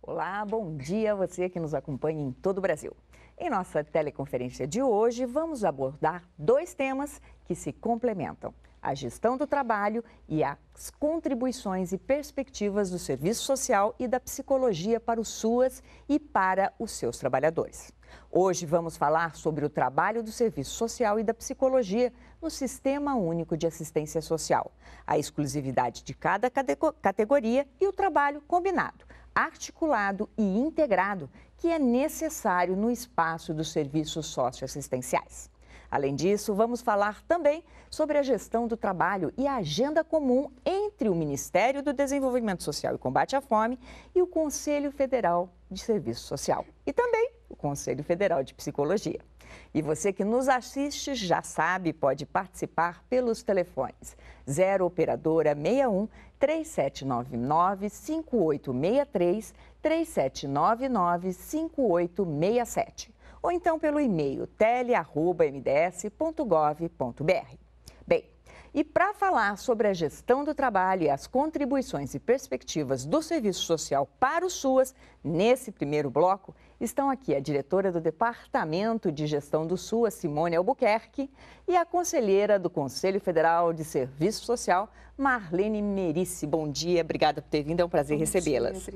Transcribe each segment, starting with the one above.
Olá, bom dia a você que nos acompanha em todo o Brasil. Em nossa teleconferência de hoje, vamos abordar dois temas que se complementam: a gestão do trabalho e as contribuições e perspectivas do serviço social e da psicologia para os SUAS e para os seus trabalhadores. Hoje vamos falar sobre o trabalho do serviço social e da psicologia no Sistema Único de Assistência Social, a exclusividade de cada categoria e o trabalho combinado, articulado e integrado que é necessário no espaço dos serviços socioassistenciais. Além disso, vamos falar também sobre a gestão do trabalho e a agenda comum entre o Ministério do Desenvolvimento Social e Combate à Fome e o Conselho Federal de Serviço Social. E também o Conselho Federal de Psicologia. E você que nos assiste já sabe, pode participar pelos telefones 0 operadora 61 3799 5863 3799 5867 ou então pelo e-mail tele.mds.gov.br. Bem, e para falar sobre a gestão do trabalho e as contribuições e perspectivas do Serviço Social para o SUAS, nesse primeiro bloco, estão aqui a diretora do Departamento de Gestão do SUAS, Simone Albuquerque, e a conselheira do Conselho Federal de Serviço Social, Marlene Merice. Bom dia, obrigada por ter vindo, é um prazer recebê-las.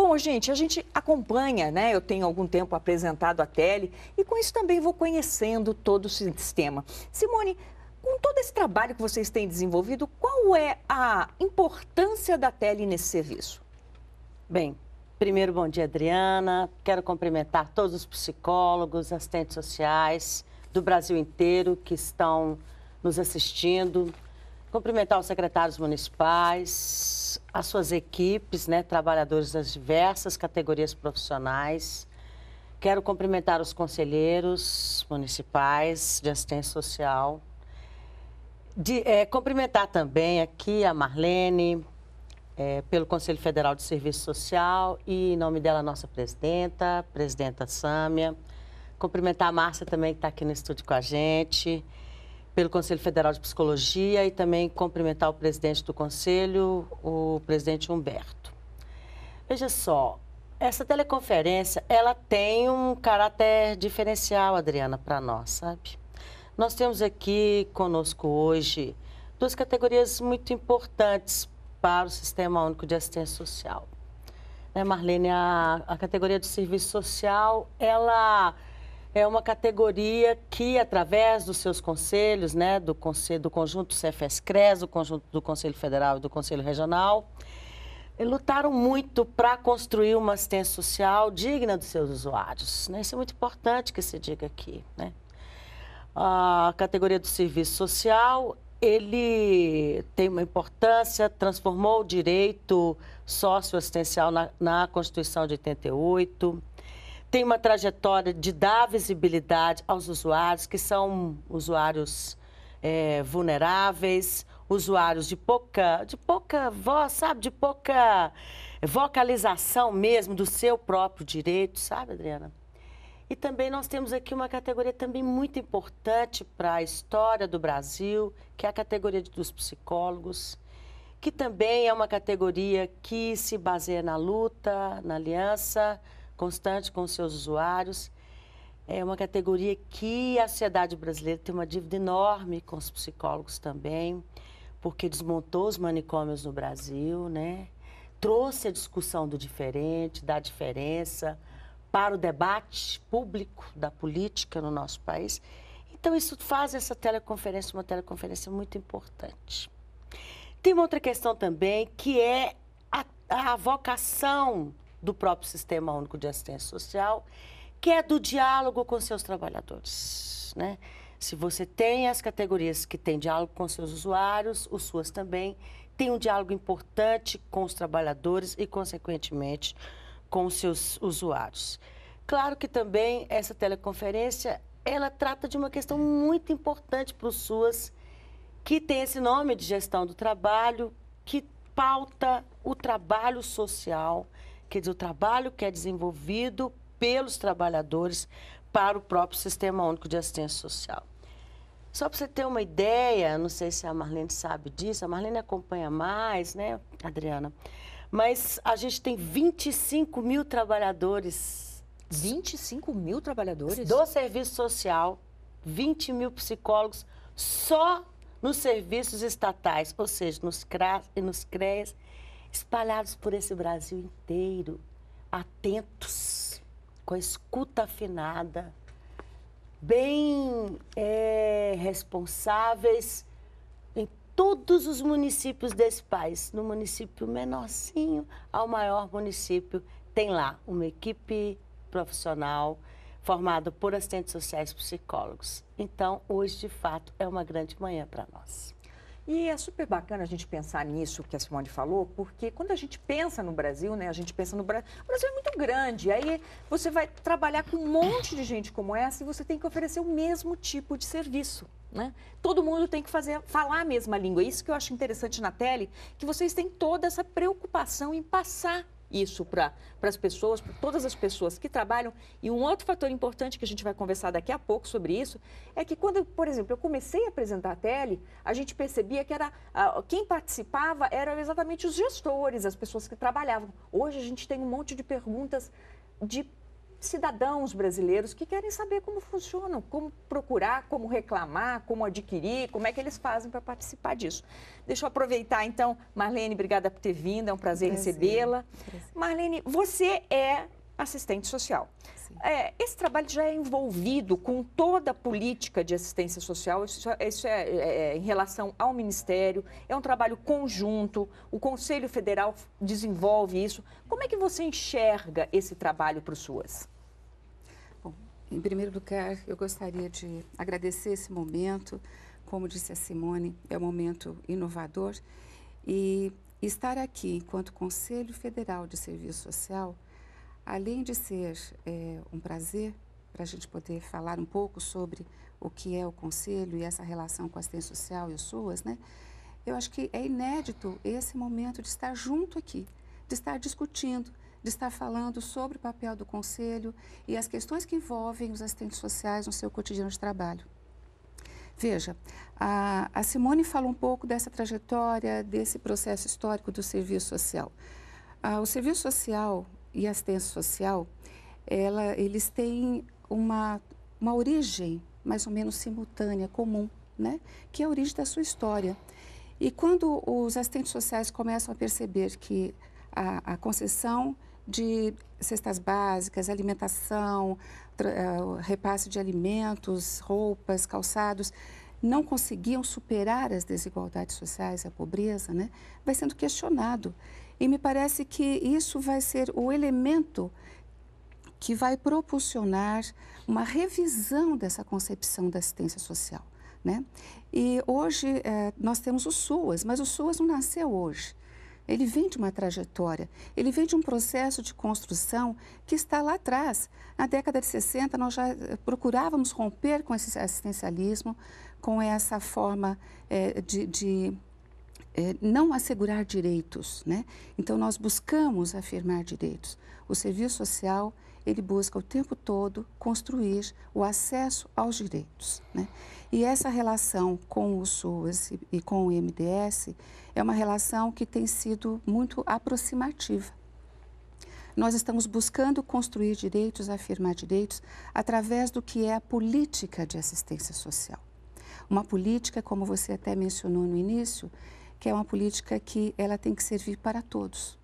Bom, gente, a gente acompanha, né? Eu tenho algum tempo apresentado a tele e com isso também vou conhecendo todo o sistema. Simone, com todo esse trabalho que vocês têm desenvolvido, qual é a importância da tele nesse serviço? Bem, primeiro bom dia, Adriana. Quero cumprimentar todos os psicólogos, assistentes sociais do Brasil inteiro que estão nos assistindo, cumprimentar os secretários municipais, as suas equipes, né, trabalhadores das diversas categorias profissionais. Quero cumprimentar os conselheiros municipais de assistência social. De, é, cumprimentar também aqui a Marlene, é, pelo Conselho Federal de Serviço Social e, em nome dela, nossa presidenta, presidenta Sâmia. Cumprimentar a Márcia também, que está aqui no estúdio com a gente pelo Conselho Federal de Psicologia e também cumprimentar o presidente do conselho, o presidente Humberto. Veja só, essa teleconferência, ela tem um caráter diferencial, Adriana, para nós, sabe? Nós temos aqui conosco hoje duas categorias muito importantes para o Sistema Único de Assistência Social. Né, Marlene, a, a categoria do serviço social, ela é uma categoria que, através dos seus conselhos, né, do, conselho, do conjunto CFES-CRES, do conjunto do Conselho Federal e do Conselho Regional, lutaram muito para construir uma assistência social digna dos seus usuários. Né? Isso é muito importante que se diga aqui. Né? A categoria do serviço social, ele tem uma importância, transformou o direito socioassistencial na, na Constituição de 88, tem uma trajetória de dar visibilidade aos usuários, que são usuários é, vulneráveis, usuários de pouca, de pouca voz, sabe, de pouca vocalização mesmo do seu próprio direito, sabe, Adriana? E também nós temos aqui uma categoria também muito importante para a história do Brasil, que é a categoria dos psicólogos, que também é uma categoria que se baseia na luta, na aliança, constante com seus usuários. É uma categoria que a sociedade brasileira tem uma dívida enorme com os psicólogos também, porque desmontou os manicômios no Brasil, né? Trouxe a discussão do diferente, da diferença, para o debate público da política no nosso país. Então, isso faz essa teleconferência uma teleconferência muito importante. Tem uma outra questão também, que é a, a vocação do próprio Sistema Único de Assistência Social, que é do diálogo com seus trabalhadores. Né? Se você tem as categorias que têm diálogo com seus usuários, os suas também, tem um diálogo importante com os trabalhadores e, consequentemente, com os seus usuários. Claro que também essa teleconferência, ela trata de uma questão muito importante para os SUAS, que tem esse nome de gestão do trabalho, que pauta o trabalho social, quer dizer, o trabalho que é desenvolvido pelos trabalhadores para o próprio Sistema Único de Assistência Social. Só para você ter uma ideia, não sei se a Marlene sabe disso, a Marlene acompanha mais, né, Adriana? Mas a gente tem 25 mil trabalhadores. 25 mil trabalhadores? Do serviço social, 20 mil psicólogos só nos serviços estatais, ou seja, nos CRAS e nos CREAS espalhados por esse Brasil inteiro, atentos, com a escuta afinada, bem é, responsáveis em todos os municípios desse país, no município menorzinho ao maior município, tem lá uma equipe profissional formada por assistentes sociais psicólogos. Então, hoje, de fato, é uma grande manhã para nós. E é super bacana a gente pensar nisso que a Simone falou, porque quando a gente pensa no Brasil, né, a gente pensa no Brasil, o Brasil é muito grande, aí você vai trabalhar com um monte de gente como essa e você tem que oferecer o mesmo tipo de serviço. Né? Todo mundo tem que fazer, falar a mesma língua. Isso que eu acho interessante na tele, que vocês têm toda essa preocupação em passar isso para as pessoas, para todas as pessoas que trabalham. E um outro fator importante que a gente vai conversar daqui a pouco sobre isso é que quando, por exemplo, eu comecei a apresentar a tele, a gente percebia que era quem participava eram exatamente os gestores, as pessoas que trabalhavam. Hoje a gente tem um monte de perguntas de cidadãos brasileiros que querem saber como funcionam, como procurar, como reclamar, como adquirir, como é que eles fazem para participar disso. Deixa eu aproveitar então, Marlene, obrigada por ter vindo, é um prazer, prazer. recebê-la. Marlene, você é assistente social. É, esse trabalho já é envolvido com toda a política de assistência social, isso, isso é, é, é, em relação ao Ministério, é um trabalho conjunto, o Conselho Federal desenvolve isso. Como é que você enxerga esse trabalho para o SUAS? Bom, em primeiro lugar, eu gostaria de agradecer esse momento. Como disse a Simone, é um momento inovador. E estar aqui enquanto Conselho Federal de Serviço Social além de ser é, um prazer para a gente poder falar um pouco sobre o que é o conselho e essa relação com a assistência social e as suas, né? Eu acho que é inédito esse momento de estar junto aqui, de estar discutindo, de estar falando sobre o papel do conselho e as questões que envolvem os assistentes sociais no seu cotidiano de trabalho. Veja, a, a Simone falou um pouco dessa trajetória, desse processo histórico do serviço social. Ah, o serviço social e assistência social, ela, eles têm uma, uma origem mais ou menos simultânea, comum, né? que é a origem da sua história. E quando os assistentes sociais começam a perceber que a, a concessão de cestas básicas, alimentação, eh, repasse de alimentos, roupas, calçados, não conseguiam superar as desigualdades sociais, a pobreza, né? vai sendo questionado. E me parece que isso vai ser o elemento que vai proporcionar uma revisão dessa concepção da assistência social. Né? E hoje eh, nós temos o SUAS, mas o SUAS não nasceu hoje. Ele vem de uma trajetória, ele vem de um processo de construção que está lá atrás. Na década de 60, nós já eh, procurávamos romper com esse assistencialismo, com essa forma eh, de, de é, não assegurar direitos, né? Então nós buscamos afirmar direitos. O serviço social ele busca o tempo todo construir o acesso aos direitos, né? E essa relação com o SUAS e com o MDS é uma relação que tem sido muito aproximativa. Nós estamos buscando construir direitos, afirmar direitos através do que é a política de assistência social. Uma política, como você até mencionou no início, que é uma política que ela tem que servir para todos.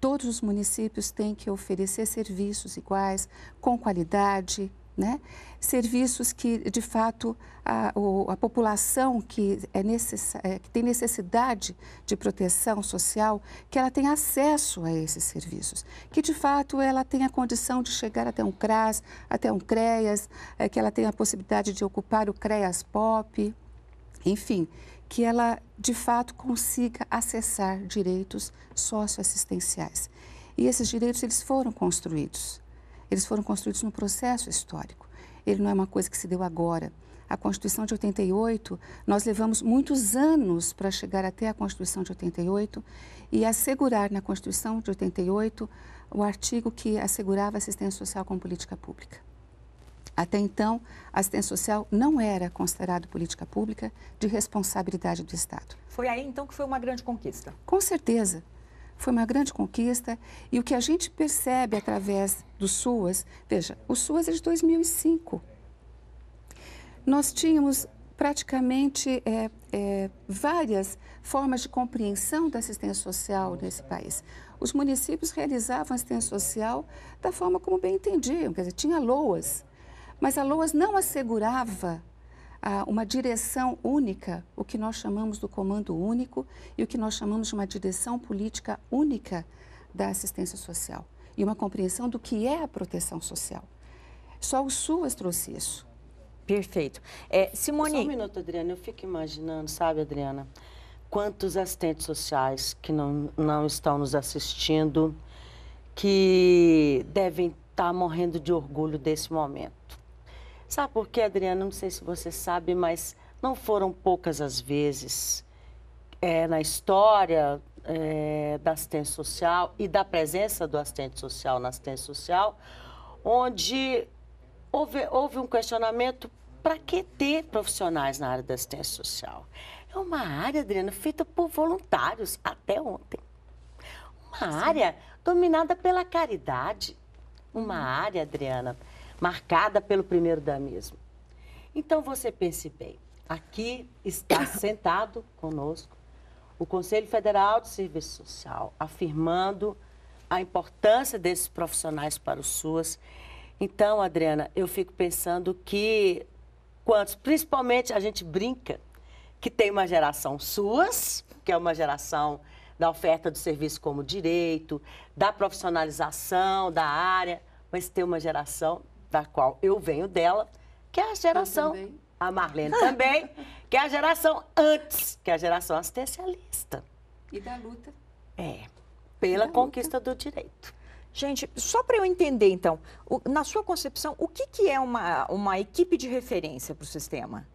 Todos os municípios têm que oferecer serviços iguais, com qualidade, né? serviços que, de fato, a, a população que, é necess... É, que tem necessidade de proteção social, que ela tenha acesso a esses serviços, que, de fato, ela tenha condição de chegar até um CRAS, até um CREAS, é, que ela tenha a possibilidade de ocupar o CREAS POP, enfim, que ela de fato consiga acessar direitos socioassistenciais. E esses direitos eles foram construídos. Eles foram construídos no processo histórico. Ele não é uma coisa que se deu agora. A Constituição de 88, nós levamos muitos anos para chegar até a Constituição de 88 e assegurar na Constituição de 88 o artigo que assegurava assistência social como política pública. Até então, assistência social não era considerada política pública de responsabilidade do Estado. Foi aí então que foi uma grande conquista? Com certeza. Foi uma grande conquista e o que a gente percebe através do SUAS, veja, o SUAS é de 2005. Nós tínhamos praticamente é, é, várias formas de compreensão da assistência social nesse país. Os municípios realizavam assistência social da forma como bem entendiam, quer dizer, tinha LOAS, mas a LOAS não assegurava ah, uma direção única, o que nós chamamos do comando único e o que nós chamamos de uma direção política única da assistência social e uma compreensão do que é a proteção social. Só o SUAS trouxe isso. Perfeito. É, Simone... Só um minuto, Adriana. Eu fico imaginando, sabe, Adriana, quantos assistentes sociais que não, não estão nos assistindo, que devem estar tá morrendo de orgulho desse momento. Sabe por quê, Adriana? Não sei se você sabe, mas não foram poucas as vezes é, na história é, da assistência social e da presença do assistente social na assistência social, onde houve, houve um questionamento para que ter profissionais na área da assistência social? É uma área, Adriana, feita por voluntários até ontem. Uma Sim. área dominada pela caridade. Uma hum. área, Adriana, marcada pelo primeiro damismo. Então você pense bem, aqui está sentado conosco o Conselho Federal de Serviço Social, afirmando a importância desses profissionais para o suas. Então, Adriana, eu fico pensando que quantos, principalmente a gente brinca que tem uma geração suas, que é uma geração da oferta do serviço como direito, da profissionalização da área, mas tem uma geração da qual eu venho dela, que é a geração. A Marlene também, que é a geração antes, que é a geração assistencialista. E da luta. É, pela da conquista luta. do direito. Gente, só para eu entender, então, o, na sua concepção, o que, que é uma, uma equipe de referência para o sistema?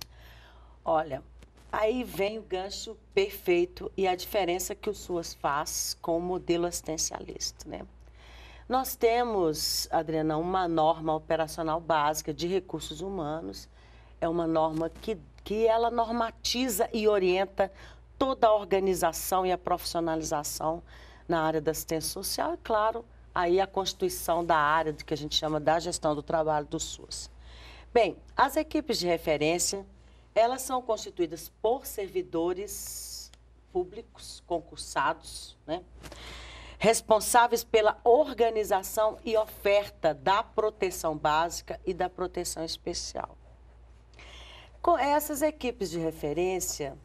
Olha, aí vem o gancho perfeito e a diferença que o SUAS faz com o modelo assistencialista, né? Nós temos, Adriana, uma norma operacional básica de recursos humanos. É uma norma que, que ela normatiza e orienta toda a organização e a profissionalização na área da assistência social e, claro, aí a constituição da área do que a gente chama da gestão do trabalho do SUS. Bem, as equipes de referência, elas são constituídas por servidores públicos concursados, né? responsáveis pela organização e oferta da proteção básica e da proteção especial. Com essas equipes de referência,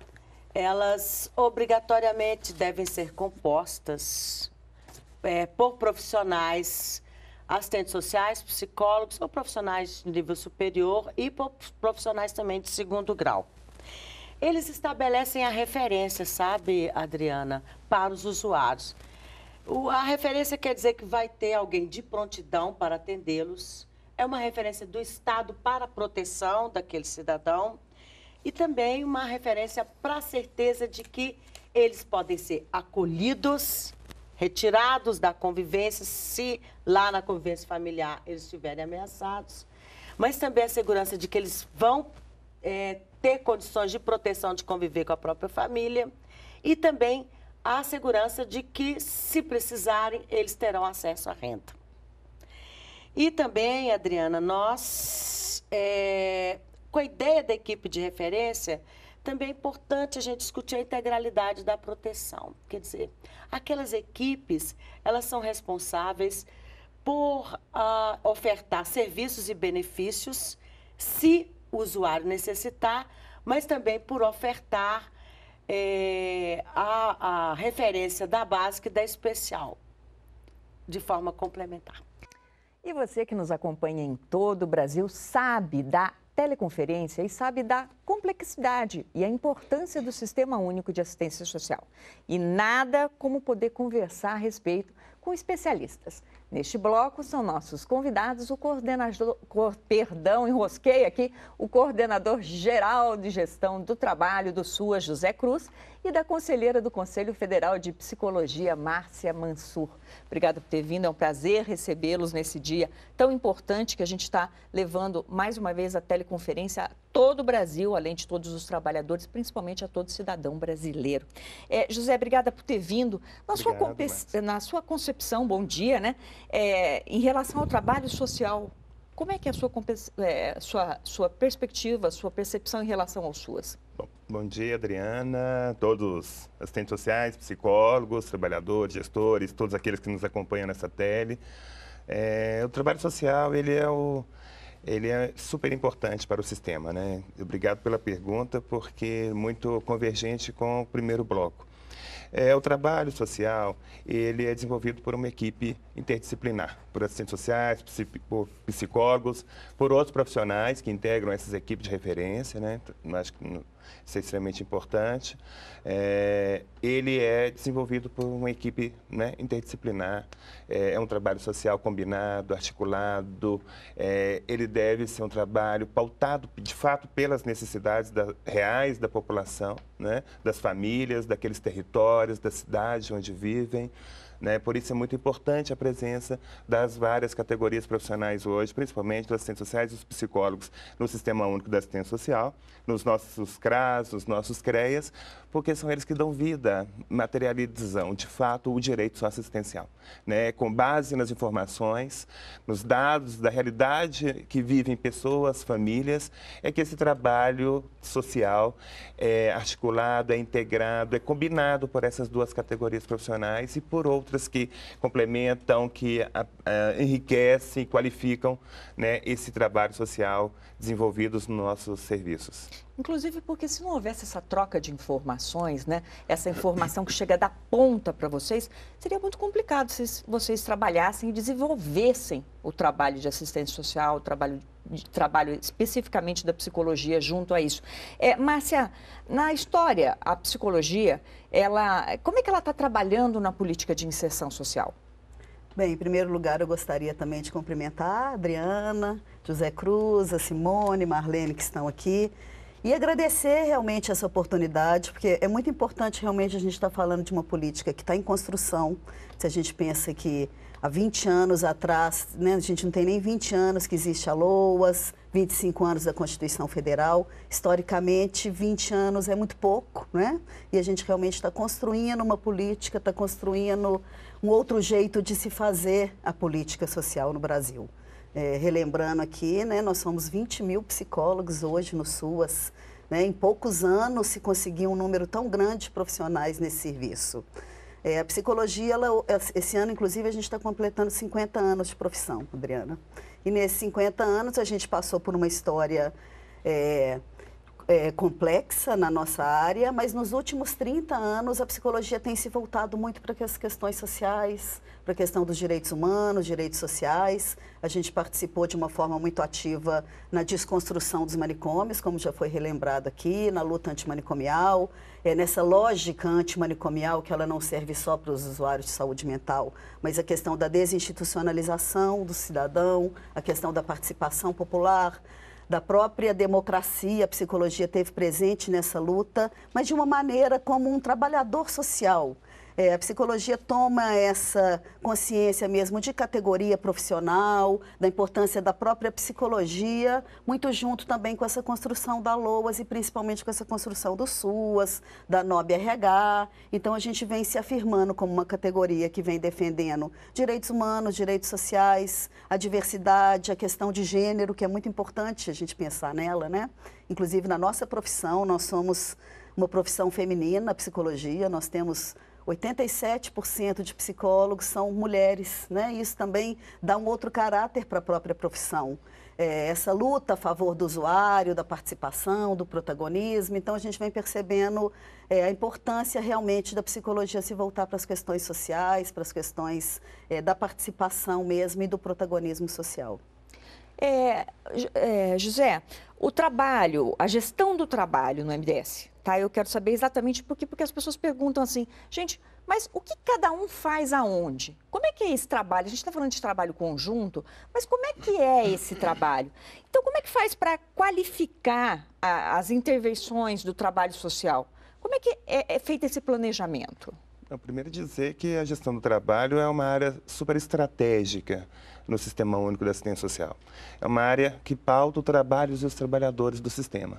elas obrigatoriamente devem ser compostas é, por profissionais, assistentes sociais, psicólogos ou profissionais de nível superior e por profissionais também de segundo grau. Eles estabelecem a referência, sabe, Adriana, para os usuários a referência quer dizer que vai ter alguém de prontidão para atendê-los. É uma referência do Estado para a proteção daquele cidadão e também uma referência para a certeza de que eles podem ser acolhidos, retirados da convivência, se lá na convivência familiar eles estiverem ameaçados, mas também a segurança de que eles vão é, ter condições de proteção de conviver com a própria família e também a segurança de que, se precisarem, eles terão acesso à renda. E também, Adriana, nós, é, com a ideia da equipe de referência, também é importante a gente discutir a integralidade da proteção. Quer dizer, aquelas equipes, elas são responsáveis por uh, ofertar serviços e benefícios, se o usuário necessitar, mas também por ofertar é, a, a referência da básica e da especial, de forma complementar. E você que nos acompanha em todo o Brasil sabe da teleconferência e sabe da complexidade e a importância do Sistema Único de Assistência Social. E nada como poder conversar a respeito com especialistas. Neste bloco são nossos convidados o coordenador, cor, perdão, enrosquei aqui, o coordenador geral de gestão do trabalho do SUA, José Cruz, e da conselheira do Conselho Federal de Psicologia, Márcia Mansur. Obrigada por ter vindo, é um prazer recebê-los nesse dia tão importante que a gente está levando mais uma vez a teleconferência a todo o Brasil, além de todos os trabalhadores, principalmente a todo cidadão brasileiro. É, José, obrigada por ter vindo. Na, Obrigado, sua, na sua concepção, bom dia, né? É, em relação ao trabalho social, como é que é a sua, é, sua, sua perspectiva, sua percepção em relação às suas? Bom, bom dia, Adriana, todos assistentes sociais, psicólogos, trabalhadores, gestores, todos aqueles que nos acompanham nessa tele. É, o trabalho social, ele é o, ele é super importante para o sistema, né? Obrigado pela pergunta, porque é muito convergente com o primeiro bloco. É, o trabalho social, ele é desenvolvido por uma equipe interdisciplinar, por assistentes sociais, por psicólogos, por outros profissionais que integram essas equipes de referência, né? Então, acho que isso é extremamente importante. É, ele é desenvolvido por uma equipe né, interdisciplinar, é, é, um trabalho social combinado, articulado, é, ele deve ser um trabalho pautado, de fato, pelas necessidades da, reais da população, né? das famílias, daqueles territórios, da cidade onde vivem. Né? Por isso é muito importante a presença das várias categorias profissionais hoje, principalmente dos assistentes sociais e dos psicólogos no Sistema Único da Assistência Social, nos nossos CRAS, nos nossos CREAS, porque são eles que dão vida, materializam de fato o direito assistencial. Né? Com base nas informações, nos dados da realidade que vivem pessoas, famílias, é que esse trabalho social é articulado, é integrado, é combinado por essas duas categorias profissionais e por outras outras que complementam, que a, ah, a, ah, enriquecem, qualificam né, esse trabalho social desenvolvido nos nossos serviços. Inclusive porque se não houvesse essa troca de informações, né, essa informação que chega da ponta para vocês, seria muito complicado se vocês trabalhassem e desenvolvessem o trabalho de assistência social, o trabalho, de, trabalho especificamente da psicologia junto a isso. É, Márcia, na história, a psicologia, ela, como é que ela está trabalhando na política de inserção social? Bem, em primeiro lugar, eu gostaria também de cumprimentar a Adriana, José Cruz, a Simone, Marlene, que estão aqui. E agradecer realmente essa oportunidade, porque é muito importante realmente a gente estar tá falando de uma política que está em construção. Se a gente pensa que há 20 anos atrás, né, a gente não tem nem 20 anos que existe a LOAS, 25 anos da Constituição Federal. Historicamente, 20 anos é muito pouco, né? E a gente realmente está construindo uma política, está construindo um outro jeito de se fazer a política social no Brasil é, relembrando aqui, né, nós somos 20 mil psicólogos hoje no SUAS. Né, em poucos anos se conseguiu um número tão grande de profissionais nesse serviço. É, a psicologia, ela, esse ano, inclusive, a gente está completando 50 anos de profissão, Adriana. E nesses 50 anos, a gente passou por uma história é, é, complexa na nossa área, mas nos últimos 30 anos a psicologia tem se voltado muito para as questões sociais, para a questão dos direitos humanos, direitos sociais. A gente participou de uma forma muito ativa na desconstrução dos manicômios, como já foi relembrado aqui, na luta antimanicomial, é, nessa lógica antimanicomial que ela não serve só para os usuários de saúde mental, mas a questão da desinstitucionalização do cidadão, a questão da participação popular, da própria democracia, a psicologia teve presente nessa luta, mas de uma maneira como um trabalhador social, é, a psicologia toma essa consciência mesmo de categoria profissional, da importância da própria psicologia, muito junto também com essa construção da LOAS e principalmente com essa construção do SUAS, da NOBRH. Então a gente vem se afirmando como uma categoria que vem defendendo direitos humanos, direitos sociais, a diversidade, a questão de gênero, que é muito importante a gente pensar nela, né? Inclusive na nossa profissão, nós somos uma profissão feminina, a psicologia, nós temos 87% de psicólogos são mulheres, né? Isso também dá um outro caráter para a própria profissão. É, essa luta a favor do usuário, da participação, do protagonismo. Então, a gente vem percebendo é, a importância realmente da psicologia se voltar para as questões sociais, para as questões é, da participação mesmo e do protagonismo social. É, é, José, o trabalho, a gestão do trabalho no MDS, tá? Eu quero saber exatamente por quê, porque as pessoas perguntam assim, gente, mas o que cada um faz aonde? Como é que é esse trabalho? A gente está falando de trabalho conjunto, mas como é que é esse trabalho? Então, como é que faz para qualificar a, as intervenções do trabalho social? Como é que é, é feito esse planejamento? Eu primeiro dizer que a gestão do trabalho é uma área super estratégica no Sistema Único da Assistência Social. É uma área que pauta o trabalho dos trabalhadores do sistema.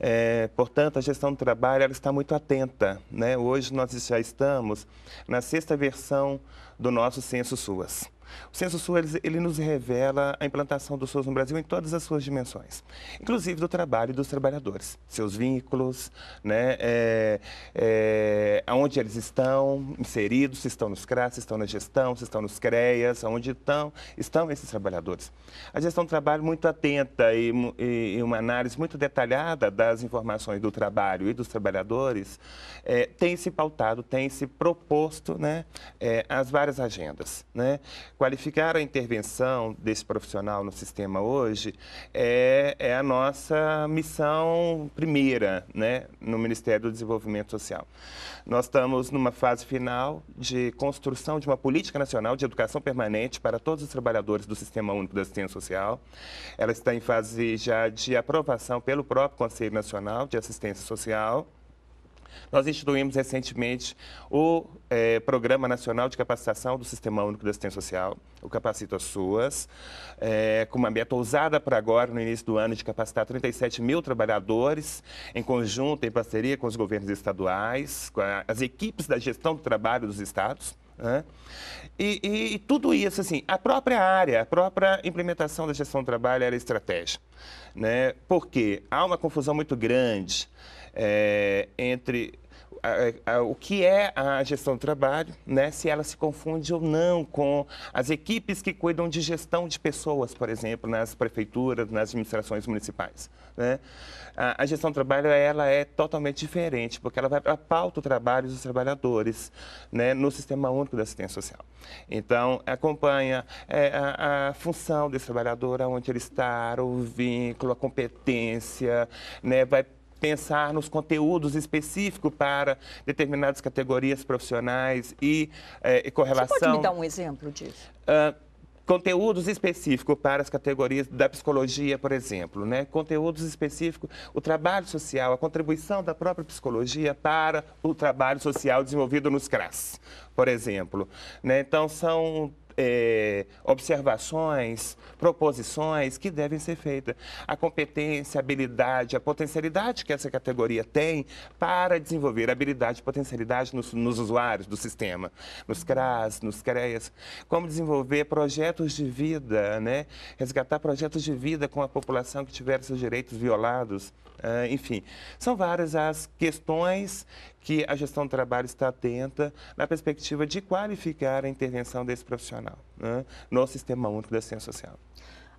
É, portanto, a gestão do trabalho ela está muito atenta. Né? Hoje nós já estamos na sexta versão do nosso Censo SUAS. O Censo Sul ele, ele nos revela a implantação do SUS no Brasil em todas as suas dimensões, inclusive do trabalho dos trabalhadores, seus vínculos, né, é, é, aonde eles estão inseridos, se estão nos CRAS, se estão na gestão, se estão nos CREAS, aonde estão, estão esses trabalhadores. A gestão do trabalho muito atenta e, e uma análise muito detalhada das informações do trabalho e dos trabalhadores é, tem se pautado, tem se proposto né, é, as várias agendas. Né? Qualificar a intervenção desse profissional no sistema hoje é, é a nossa missão primeira né, no Ministério do Desenvolvimento Social. Nós estamos numa fase final de construção de uma política nacional de educação permanente para todos os trabalhadores do Sistema Único da Assistência Social. Ela está em fase já de aprovação pelo próprio Conselho Nacional de Assistência Social. Nós instituímos recentemente o é, Programa Nacional de Capacitação do Sistema Único de Assistência Social, o Capacita SUAS, é, com uma meta ousada para agora, no início do ano, de capacitar 37 mil trabalhadores, em conjunto, em parceria com os governos estaduais, com a, as equipes da gestão do trabalho dos estados. Né? E, e, e, tudo isso, assim, a própria área, a própria implementação da gestão do trabalho era estratégia. Né? Porque há uma confusão muito grande é, entre o que é a gestão do trabalho, né? se ela se confunde ou não com as equipes que cuidam de gestão de pessoas, por exemplo, nas prefeituras, nas administrações municipais. Né? A, gestão do trabalho ela é totalmente diferente, porque ela vai para a pauta do trabalho dos trabalhadores né? no Sistema Único da Assistência Social. Então, acompanha é, a, a função desse trabalhador, onde ele está, o vínculo, a competência, né? vai pensar nos conteúdos específicos para determinadas categorias profissionais e, é, e correlação. Você pode me dar um exemplo disso? Uh, conteúdos específicos para as categorias da psicologia, por exemplo, né? Conteúdos específicos, o trabalho social, a contribuição da própria psicologia para o trabalho social desenvolvido nos CRAS, por exemplo, né? Então são é, observações, proposições que devem ser feitas. A competência, a habilidade, a potencialidade que essa categoria tem para desenvolver habilidade e potencialidade nos, nos usuários do sistema, nos CRAS, nos CREAS. Como desenvolver projetos de vida, né? resgatar projetos de vida com a população que tiver seus direitos violados. Uh, enfim, são várias as questões que a gestão do trabalho está atenta na perspectiva de qualificar a intervenção desse profissional né, no Sistema Único da Ciência Social.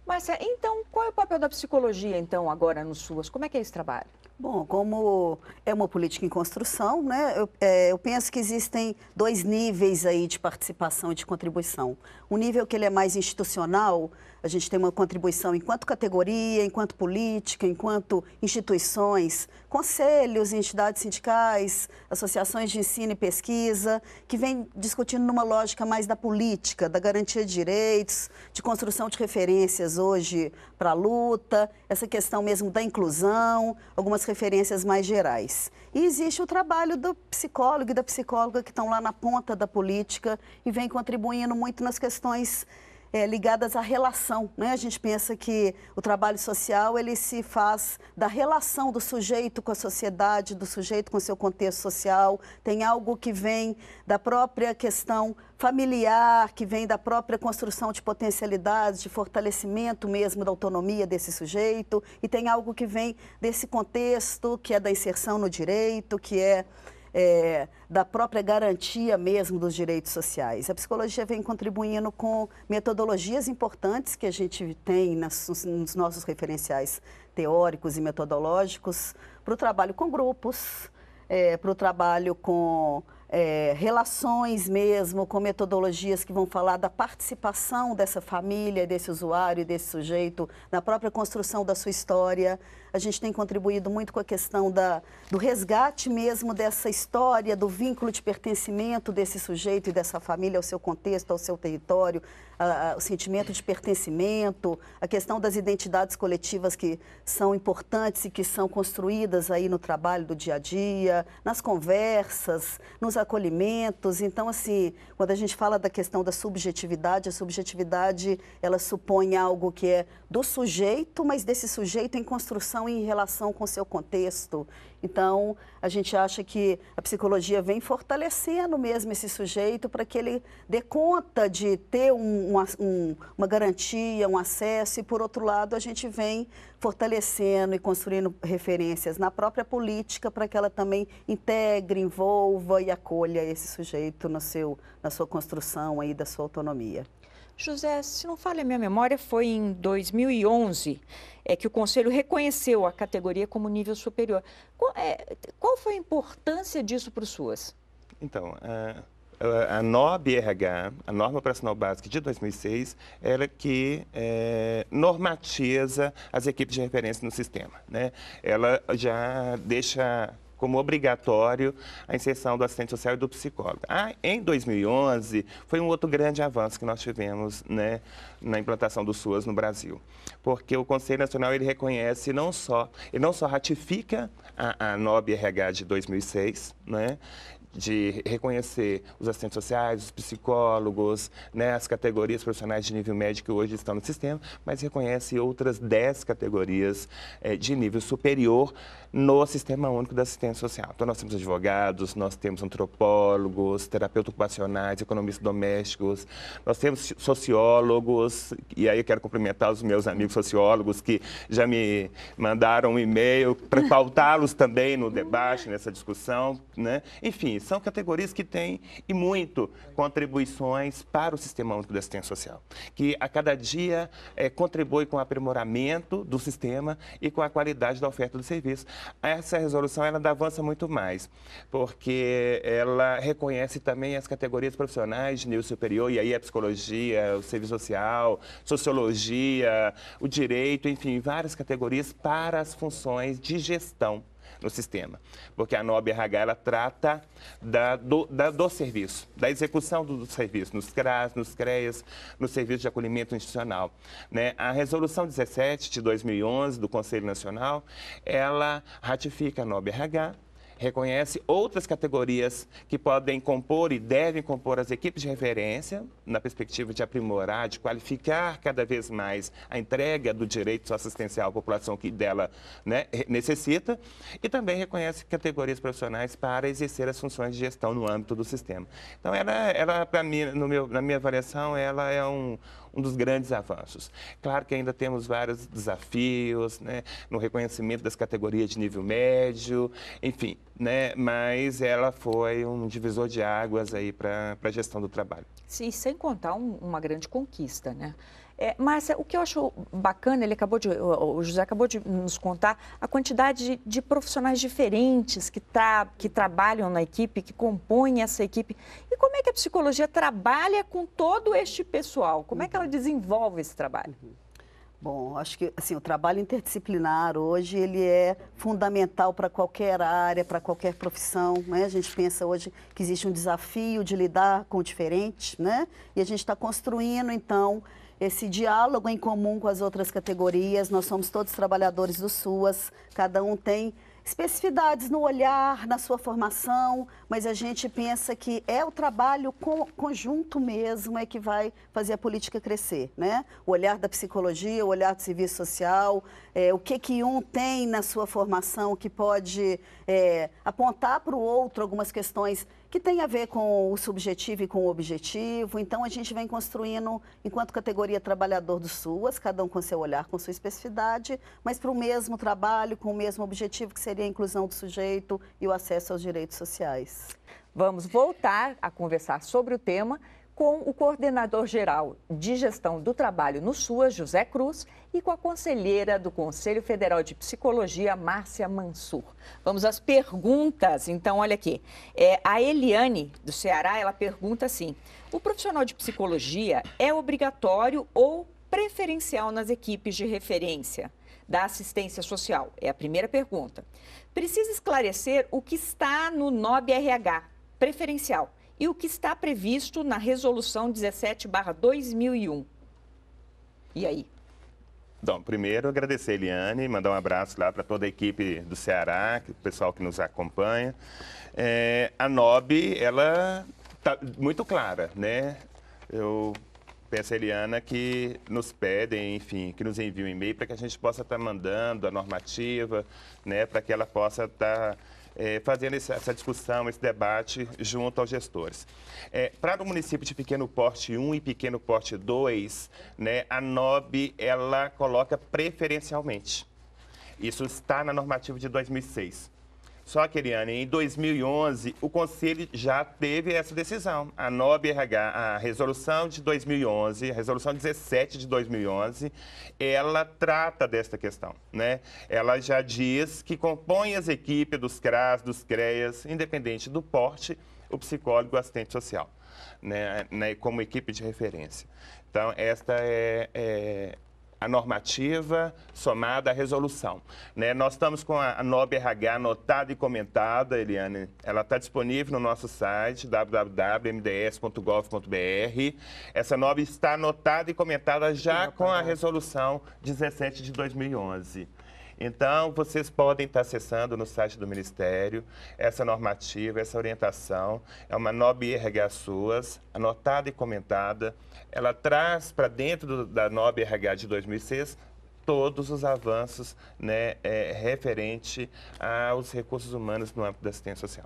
Márcia, então, qual é o papel da psicologia, então, agora no SUAS? Como é que é esse trabalho? Bom, como é uma política em construção, né, eu, é, eu, penso que existem dois níveis aí de participação e de contribuição. Um nível que ele é mais institucional, a gente tem uma contribuição enquanto categoria, enquanto política, enquanto instituições, conselhos, entidades sindicais, associações de ensino e pesquisa, que vem discutindo numa lógica mais da política, da garantia de direitos, de construção de referências hoje para a luta, essa questão mesmo da inclusão, algumas referências mais gerais. E existe o trabalho do psicólogo e da psicóloga que estão lá na ponta da política e vem contribuindo muito nas questões é, ligadas à relação. Né? A gente pensa que o trabalho social ele se faz da relação do sujeito com a sociedade, do sujeito com o seu contexto social. Tem algo que vem da própria questão familiar, que vem da própria construção de potencialidades, de fortalecimento mesmo da autonomia desse sujeito, e tem algo que vem desse contexto, que é da inserção no direito, que é é, da própria garantia mesmo dos direitos sociais. A psicologia vem contribuindo com metodologias importantes que a gente tem nas, nos nossos referenciais teóricos e metodológicos para o trabalho com grupos, é, para o trabalho com é, relações mesmo, com metodologias que vão falar da participação dessa família, desse usuário, desse sujeito, na própria construção da sua história. A gente tem contribuído muito com a questão da, do resgate mesmo dessa história, do vínculo de pertencimento desse sujeito e dessa família ao seu contexto, ao seu território, a, a, o sentimento de pertencimento, a questão das identidades coletivas que são importantes e que são construídas aí no trabalho do dia a dia, nas conversas, nos acolhimentos. Então, assim, quando a gente fala da questão da subjetividade, a subjetividade ela supõe algo que é do sujeito, mas desse sujeito em construção em relação com seu contexto. Então, a gente acha que a psicologia vem fortalecendo mesmo esse sujeito para que ele dê conta de ter um, uma, um, uma garantia, um acesso, e por outro lado, a gente vem fortalecendo e construindo referências na própria política para que ela também integre, envolva e acolha esse sujeito no seu, na sua construção aí da sua autonomia. José, se não falha a minha memória, foi em 2011 é, que o Conselho reconheceu a categoria como nível superior. Qual, é, qual foi a importância disso para o SUAS? Então, é, é, a, a, a a Norma Operacional Básica de 2006, ela que é, normatiza as equipes de referência no sistema. Né? Ela já deixa como obrigatório a inserção do assistente social e do psicólogo. Ah, em 2011, foi um outro grande avanço que nós tivemos né, na implantação do SUAS no Brasil, porque o Conselho Nacional ele reconhece não só, ele não só ratifica a, a NOB RH de 2006, né, de reconhecer os assistentes sociais, os psicólogos, né, as categorias profissionais de nível médio que hoje estão no sistema, mas reconhece outras 10 categorias é, de nível superior no Sistema Único da Assistência Social. Então, nós temos advogados, nós temos antropólogos, terapeutas ocupacionais, economistas domésticos, nós temos sociólogos, e aí eu quero cumprimentar os meus amigos sociólogos que já me mandaram um e-mail para pautá-los também no debate, nessa discussão. Né? Enfim, são categorias que têm, e muito, contribuições para o Sistema Único da Assistência Social, que a cada dia é, contribui com o aprimoramento do sistema e com a qualidade da oferta do serviço. Essa resolução ela avança muito mais, porque ela reconhece também as categorias profissionais de nível superior, e aí a psicologia, o serviço social, sociologia, o direito, enfim, várias categorias para as funções de gestão no sistema. Porque a NOB RH ela trata da, do, da, do serviço, da execução do, do, serviço, nos CRAS, nos CREAS, no serviço de acolhimento institucional. Né? A resolução 17 de 2011 do Conselho Nacional, ela ratifica a NOB RH reconhece outras categorias que podem compor e devem compor as equipes de referência, na perspectiva de aprimorar, de qualificar cada vez mais a entrega do direito assistencial à população que dela né, necessita, e também reconhece categorias profissionais para exercer as funções de gestão no âmbito do sistema. Então, ela, ela para mim, no meu, na minha avaliação, ela é um, um dos grandes avanços. Claro que ainda temos vários desafios, né, no reconhecimento das categorias de nível médio, enfim, né, mas ela foi um divisor de águas aí para a gestão do trabalho. Sim, sem contar um, uma grande conquista, né? É, Márcia, o que eu acho bacana, ele acabou de, o José acabou de nos contar a quantidade de, de profissionais diferentes que, tra, que trabalham na equipe, que compõem essa equipe. E como é que a psicologia trabalha com todo este pessoal? Como é que ela uhum. desenvolve esse trabalho? Uhum. Bom, acho que assim, o trabalho interdisciplinar hoje ele é fundamental para qualquer área, para qualquer profissão. Né? A gente pensa hoje que existe um desafio de lidar com o diferente, né? E a gente está construindo, então, esse diálogo em comum com as outras categorias. Nós somos todos trabalhadores do SUAS, cada um tem especificidades no olhar, na sua formação, mas a gente pensa que é o trabalho co conjunto mesmo é que vai fazer a política crescer, né? O olhar da psicologia, o olhar do serviço social, é, o que que um tem na sua formação que pode é, apontar para o outro algumas questões que tem a ver com o subjetivo e com o objetivo. Então, a gente vem construindo, enquanto categoria trabalhador do SUAS, cada um com seu olhar, com sua especificidade, mas para o mesmo trabalho, com o mesmo objetivo, que seria a inclusão do sujeito e o acesso aos direitos sociais. Vamos voltar a conversar sobre o tema com o coordenador-geral de gestão do trabalho no SUA, José Cruz, e com a conselheira do Conselho Federal de Psicologia, Márcia Mansur. Vamos às perguntas. Então, olha aqui. É, a Eliane, do Ceará, ela pergunta assim: o profissional de psicologia é obrigatório ou preferencial nas equipes de referência? da assistência social? É a primeira pergunta. Precisa esclarecer o que está no NOB RH preferencial e o que está previsto na Resolução 17-2001. E aí? Bom, primeiro agradecer a Eliane, mandar um abraço lá para toda a equipe do Ceará, o pessoal que nos acompanha. É, a NOB, ela está muito clara, né? Eu peço a Eliana que nos pedem, enfim, que nos envie um e-mail para que a gente possa estar tá mandando a normativa, né? Para que ela possa estar... Tá é, fazendo essa discussão, esse debate junto aos gestores. É, para o município de pequeno porte 1 e pequeno porte 2, né, a NOB ela coloca preferencialmente. Isso está na normativa de 2006. Só que, Eliane, em 2011, o Conselho já teve essa decisão. A 9RH, a resolução de 2011, a resolução 17 de 2011, ela trata desta questão, né? Ela já diz que compõe as equipes dos CRAS, dos CREAS, independente do porte, o psicólogo, o assistente social, né? né? Como equipe de referência. Então, esta é, é a normativa somada à resolução. Né? Nós estamos com a, a NOBRH anotada e comentada, Eliane. Ela está disponível no nosso site, www.mds.gov.br. Essa NOB está anotada e comentada já com a resolução 17 de 2011. Então, vocês podem estar acessando no site do Ministério essa normativa, essa orientação. É uma NOB IRH Suas, anotada e comentada. Ela traz para dentro do, da NOB IRH de 2006 todos os avanços né, é, referente aos recursos humanos no âmbito da assistência social.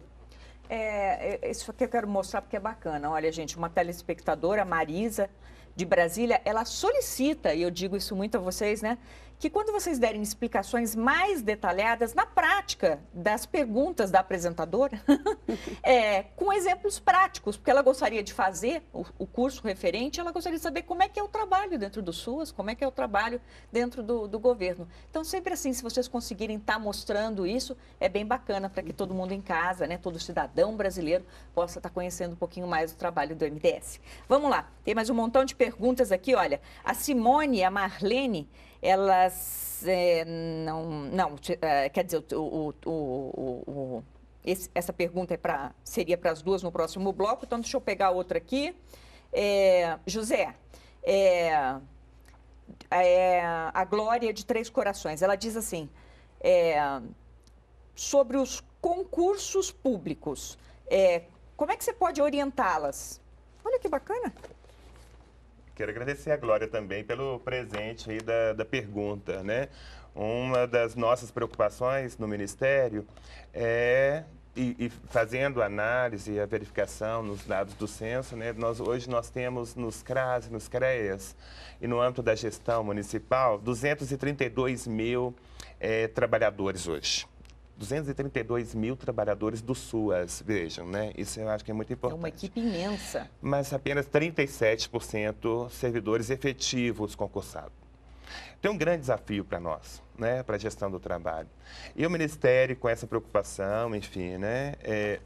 É, é, isso aqui eu quero mostrar porque é bacana. Olha, gente, uma telespectadora, Marisa, de Brasília, ela solicita, e eu digo isso muito a vocês, né? que quando vocês derem explicações mais detalhadas na prática das perguntas da apresentadora, é, com exemplos práticos, porque ela gostaria de fazer o, o, curso referente, ela gostaria de saber como é que é o trabalho dentro do SUAS, como é que é o trabalho dentro do, do governo. Então, sempre assim, se vocês conseguirem estar tá mostrando isso, é bem bacana para que todo mundo em casa, né, todo cidadão brasileiro, possa estar tá conhecendo um pouquinho mais o trabalho do MDS. Vamos lá, tem mais um montão de perguntas aqui, olha. A Simone, a Marlene, elas é, não, não eh, quer dizer, o, o, o, esse, essa pergunta é pra, seria para as duas no próximo bloco, então deixa eu pegar outra aqui. É, José, é, é a Glória de Três Corações, ela diz assim, é, sobre os concursos públicos, é, como é que você pode orientá-las? Olha que bacana. Quero agradecer a Glória também pelo presente aí da, da pergunta, né? Uma das nossas preocupações no Ministério é e, e, fazendo análise e a verificação nos dados do censo, né, nós, hoje nós temos nos CRAS, nos CREAS e no âmbito da gestão municipal, 232 mil é, trabalhadores hoje. 232 mil trabalhadores do SUAS, vejam, né? Isso eu acho que é muito importante. É uma equipe imensa. Mas apenas 37% servidores efetivos concursados. Tem um grande desafio para nós, né? Para a gestão do trabalho. E o Ministério, com essa preocupação, enfim, né? É,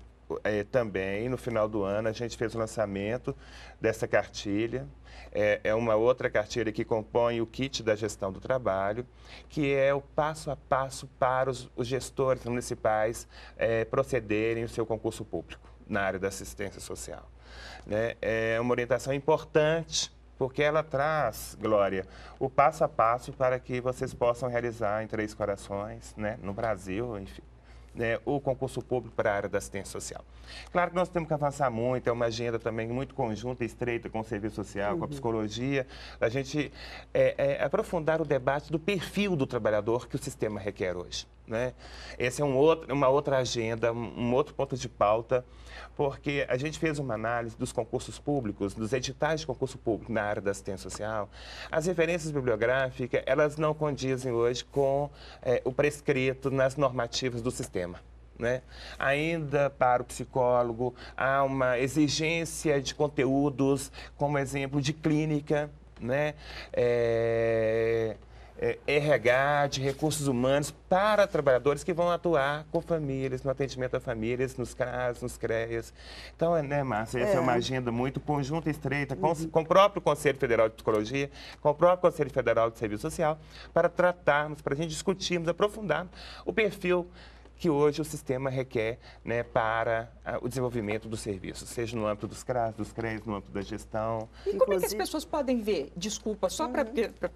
é, também, no final do ano, a gente fez o lançamento dessa cartilha. É, é, uma outra cartilha que compõe o kit da gestão do trabalho, que é o passo a passo para os, os gestores municipais é, procederem o seu concurso público na área da assistência social. Né? É uma orientação importante porque ela traz, Glória, o passo a passo para que vocês possam realizar em Três Corações, né, no Brasil, enfim, né, o concurso público para a área da assistência social. Claro que nós temos que avançar muito, é uma agenda também muito conjunta, estreita com o serviço social, uhum. com a uhum. psicologia, a gente é, é, aprofundar o debate do perfil do trabalhador que o sistema requer hoje. Né? Essa é um outro, uma outra agenda, um outro ponto de pauta, porque a gente fez uma análise dos concursos públicos, dos editais de concurso público na área da assistência social. As referências bibliográficas, elas não condizem hoje com é, o prescrito nas normativas do sistema. Né? Ainda para o psicólogo, há uma exigência de conteúdos, como exemplo, de clínica, né? É é, RH, de recursos humanos, para trabalhadores que vão atuar com famílias, no atendimento a famílias, nos CRAS, nos CREAS. Então, é, né, Márcia, essa é, é uma agenda muito conjunta, estreita, com, uhum. com, o próprio Conselho Federal de Psicologia, com o próprio Conselho Federal de Serviço Social, para tratarmos, para a gente discutirmos, aprofundarmos o perfil que hoje o sistema requer né, para a, ah, o desenvolvimento do serviço, seja no âmbito dos CRAS, dos CREs, no âmbito da gestão. E Inclusive... como é que as pessoas podem ver, desculpa, só uhum.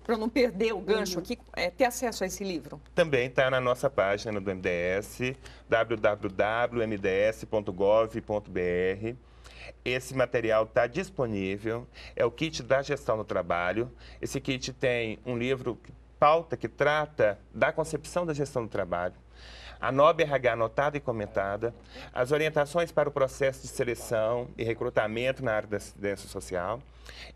para não perder o gancho uhum. aqui, é, ter acesso a esse livro? Também está na nossa página do MDS, www.mds.gov.br. Esse material está disponível, é o kit da gestão do trabalho. Esse kit tem um livro pauta que trata da concepção da gestão do trabalho, a NOBRH anotada e comentada, as orientações para o processo de seleção e recrutamento na área da assistência social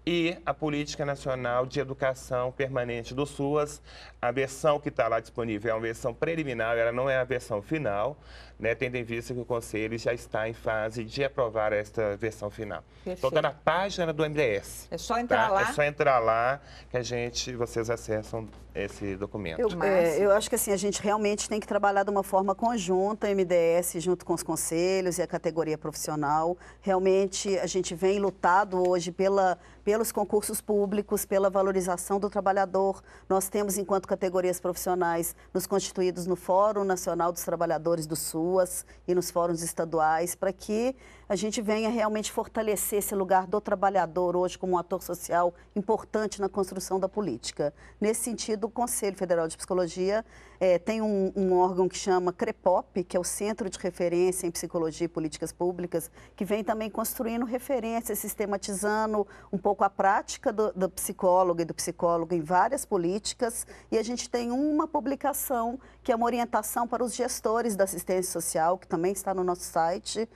e a Política Nacional de Educação Permanente do SUAS a versão que está lá disponível é uma versão preliminar, ela não é a versão final, né, tendo em vista que o Conselho já está em fase de aprovar esta versão final. Toda Então, está na página do MDS. É só entrar tá? lá? É só entrar lá que a gente, vocês acessam esse documento. Eu, é, eu acho que assim, a gente realmente tem que trabalhar de uma forma conjunta, MDS junto com os conselhos e a categoria profissional. Realmente, a gente vem lutado hoje pela pelos concursos públicos, pela valorização do trabalhador. Nós temos, enquanto categorias profissionais, nos constituídos no Fórum Nacional dos Trabalhadores do SUAS e nos fóruns estaduais, para que a gente venha realmente fortalecer esse lugar do trabalhador hoje como um ator social importante na construção da política. Nesse sentido, o Conselho Federal de Psicologia é, tem um, um, órgão que chama CREPOP, que é o Centro de Referência em Psicologia e Políticas Públicas, que vem também construindo referências, sistematizando um pouco a prática do, do psicólogo e do psicólogo em várias políticas. E a gente tem uma publicação que é uma orientação para os gestores da assistência social, que também está no nosso site.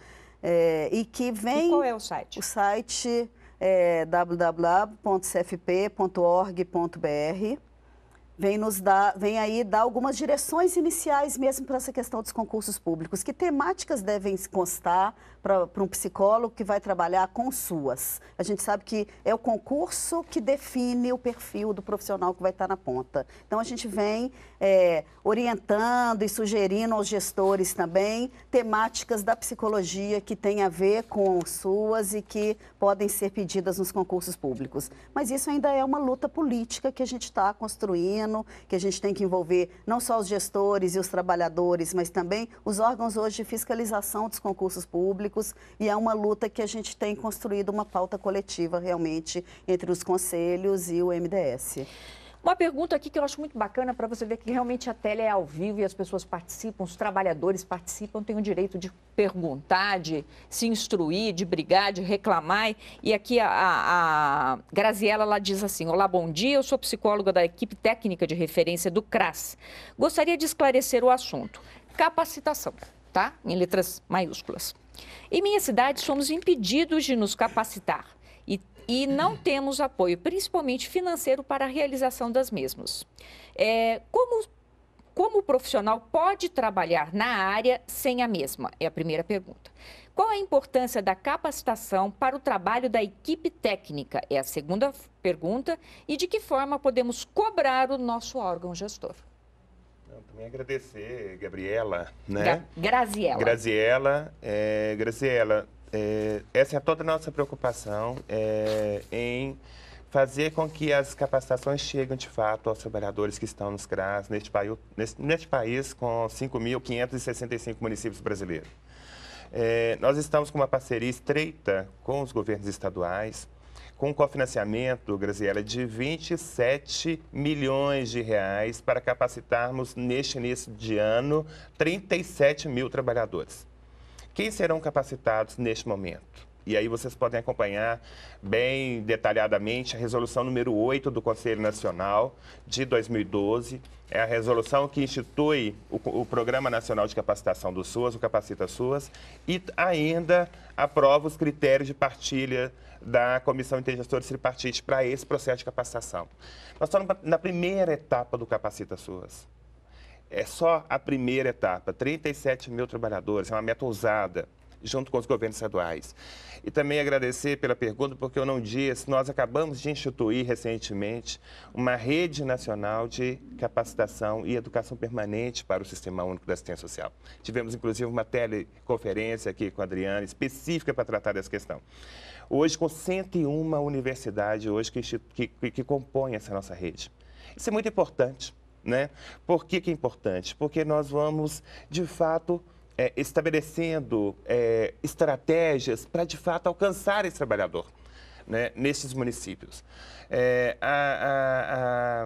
É, e que vem. E qual é o site? O site é www.cfp.org.br vem nos dar, vem aí dar algumas direções iniciais mesmo para essa questão dos concursos públicos. Que temáticas devem constar, para um psicólogo que vai trabalhar com suas. A gente sabe que é o concurso que define o perfil do profissional que vai estar na ponta. Então, a gente vem é, orientando e sugerindo aos gestores também temáticas da psicologia que tem a ver com suas e que podem ser pedidas nos concursos públicos. Mas isso ainda é uma luta política que a gente está construindo, que a gente tem que envolver não só os gestores e os trabalhadores, mas também os órgãos hoje de fiscalização dos concursos públicos públicos e é uma luta que a gente tem construído uma pauta coletiva realmente entre os conselhos e o MDS. Uma pergunta aqui que eu acho muito bacana para você ver que realmente a tela é ao vivo e as pessoas participam, os trabalhadores participam, têm o direito de perguntar, de se instruir, de brigar, de reclamar. E aqui a, a Graziela ela diz assim: Olá, bom dia, eu sou psicóloga da equipe técnica de referência do CRAS. Gostaria de esclarecer o assunto. Capacitação, tá? Em letras maiúsculas. Em minha cidade, somos impedidos de nos capacitar e, e não temos apoio, principalmente financeiro, para a realização das mesmas. É, como como o profissional pode trabalhar na área sem a mesma? É a primeira pergunta. Qual a importância da capacitação para o trabalho da equipe técnica? É a segunda pergunta. E de que forma podemos cobrar o nosso órgão gestor? agradecer, Gabriela, né? Gra Graziela. Graziela, é, Graziela, é, essa é toda a nossa preocupação é, em fazer com que as capacitações cheguem de fato aos trabalhadores que estão nos CRAS, neste, país, neste, neste país com 5.565 municípios brasileiros. É, nós estamos com uma parceria estreita com os governos estaduais, com cofinanciamento, Graziela, de 27 milhões de reais para capacitarmos neste início de ano 37 mil trabalhadores. Quem serão capacitados neste momento? E aí vocês podem acompanhar bem detalhadamente a resolução número 8 do Conselho Nacional de 2012. É a resolução que institui o, o Programa Nacional de Capacitação do SUAS, o Capacita SUAS, e ainda aprova os critérios de partilha da Comissão Intergestora Tripartite para esse processo de capacitação. Nós estamos na primeira etapa do Capacita Suas. É só a primeira etapa, 37 mil trabalhadores, é uma meta ousada, junto com os governos estaduais. E também agradecer pela pergunta, porque eu não disse, nós acabamos de instituir recentemente uma rede nacional de capacitação e educação permanente para o Sistema Único da Assistência Social. Tivemos, inclusive, uma teleconferência aqui com a Adriana, específica para tratar dessa questão hoje com 101 universidades hoje que, que, que compõem essa nossa rede. Isso é muito importante. Né? Por que, que é importante? Porque nós vamos, de fato, é, estabelecendo é, estratégias para, de fato, alcançar esse trabalhador né, nesses municípios. É, a, a,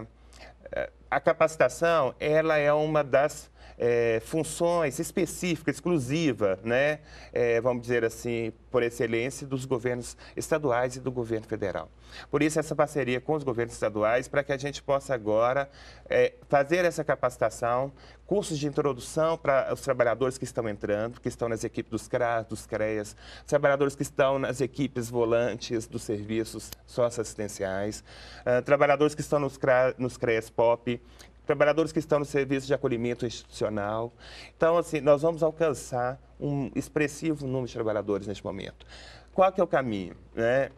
a, a, capacitação, ela é uma das é, funções específicas exclusiva, né, é, vamos dizer assim, por excelência, dos governos estaduais e do governo federal. Por isso, essa parceria com os governos estaduais, para que a gente possa agora é, fazer essa capacitação, cursos de introdução para os trabalhadores que estão entrando, que estão nas equipes dos CRAS, dos CREAS, trabalhadores que estão nas equipes volantes dos serviços socioassistenciais, uh, trabalhadores que estão nos, CRA, nos CREAS POP, trabalhadores que estão no serviço de acolhimento institucional. Então, assim, nós vamos alcançar um expressivo número de trabalhadores neste momento. Qual que é o caminho? Né?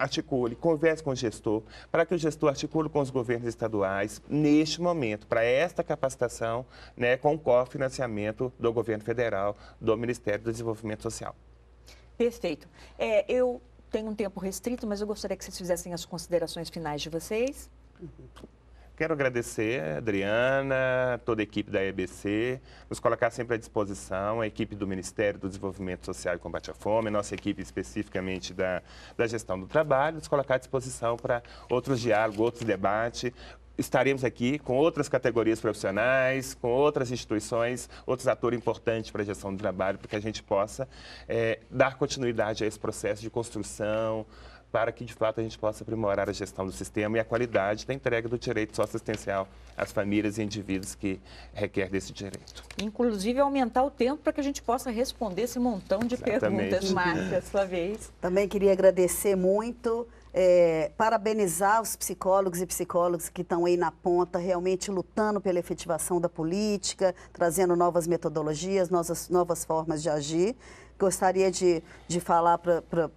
articule, converse com o gestor, para que o gestor articule com os governos estaduais, neste momento, para esta capacitação, né, com o cofinanciamento do governo federal, do Ministério do Desenvolvimento Social. Perfeito. É, eu tenho um tempo restrito, mas eu gostaria que vocês fizessem as considerações finais de vocês. Quero agradecer a Adriana, toda a equipe da EBC, nos colocar sempre à disposição, a equipe do Ministério do Desenvolvimento Social e Combate à Fome, nossa equipe especificamente da, da gestão do trabalho, nos colocar à disposição para outros diálogos, outros debates. Estaremos aqui com outras categorias profissionais, com outras instituições, outros atores importantes para a gestão do trabalho, para que a gente possa é, dar continuidade a esse processo de construção, para que, de fato, a gente possa aprimorar a gestão do sistema e a qualidade da entrega do direito socioassistencial às famílias e indivíduos que requer desse direito. Inclusive, aumentar o tempo para que a gente possa responder esse montão de Exatamente. perguntas, Márcia, sua vez. Também queria agradecer muito é, parabenizar os psicólogos e psicólogas que estão aí na ponta, realmente lutando pela efetivação da política, trazendo novas metodologias, novas, novas formas de agir. Gostaria de, de falar para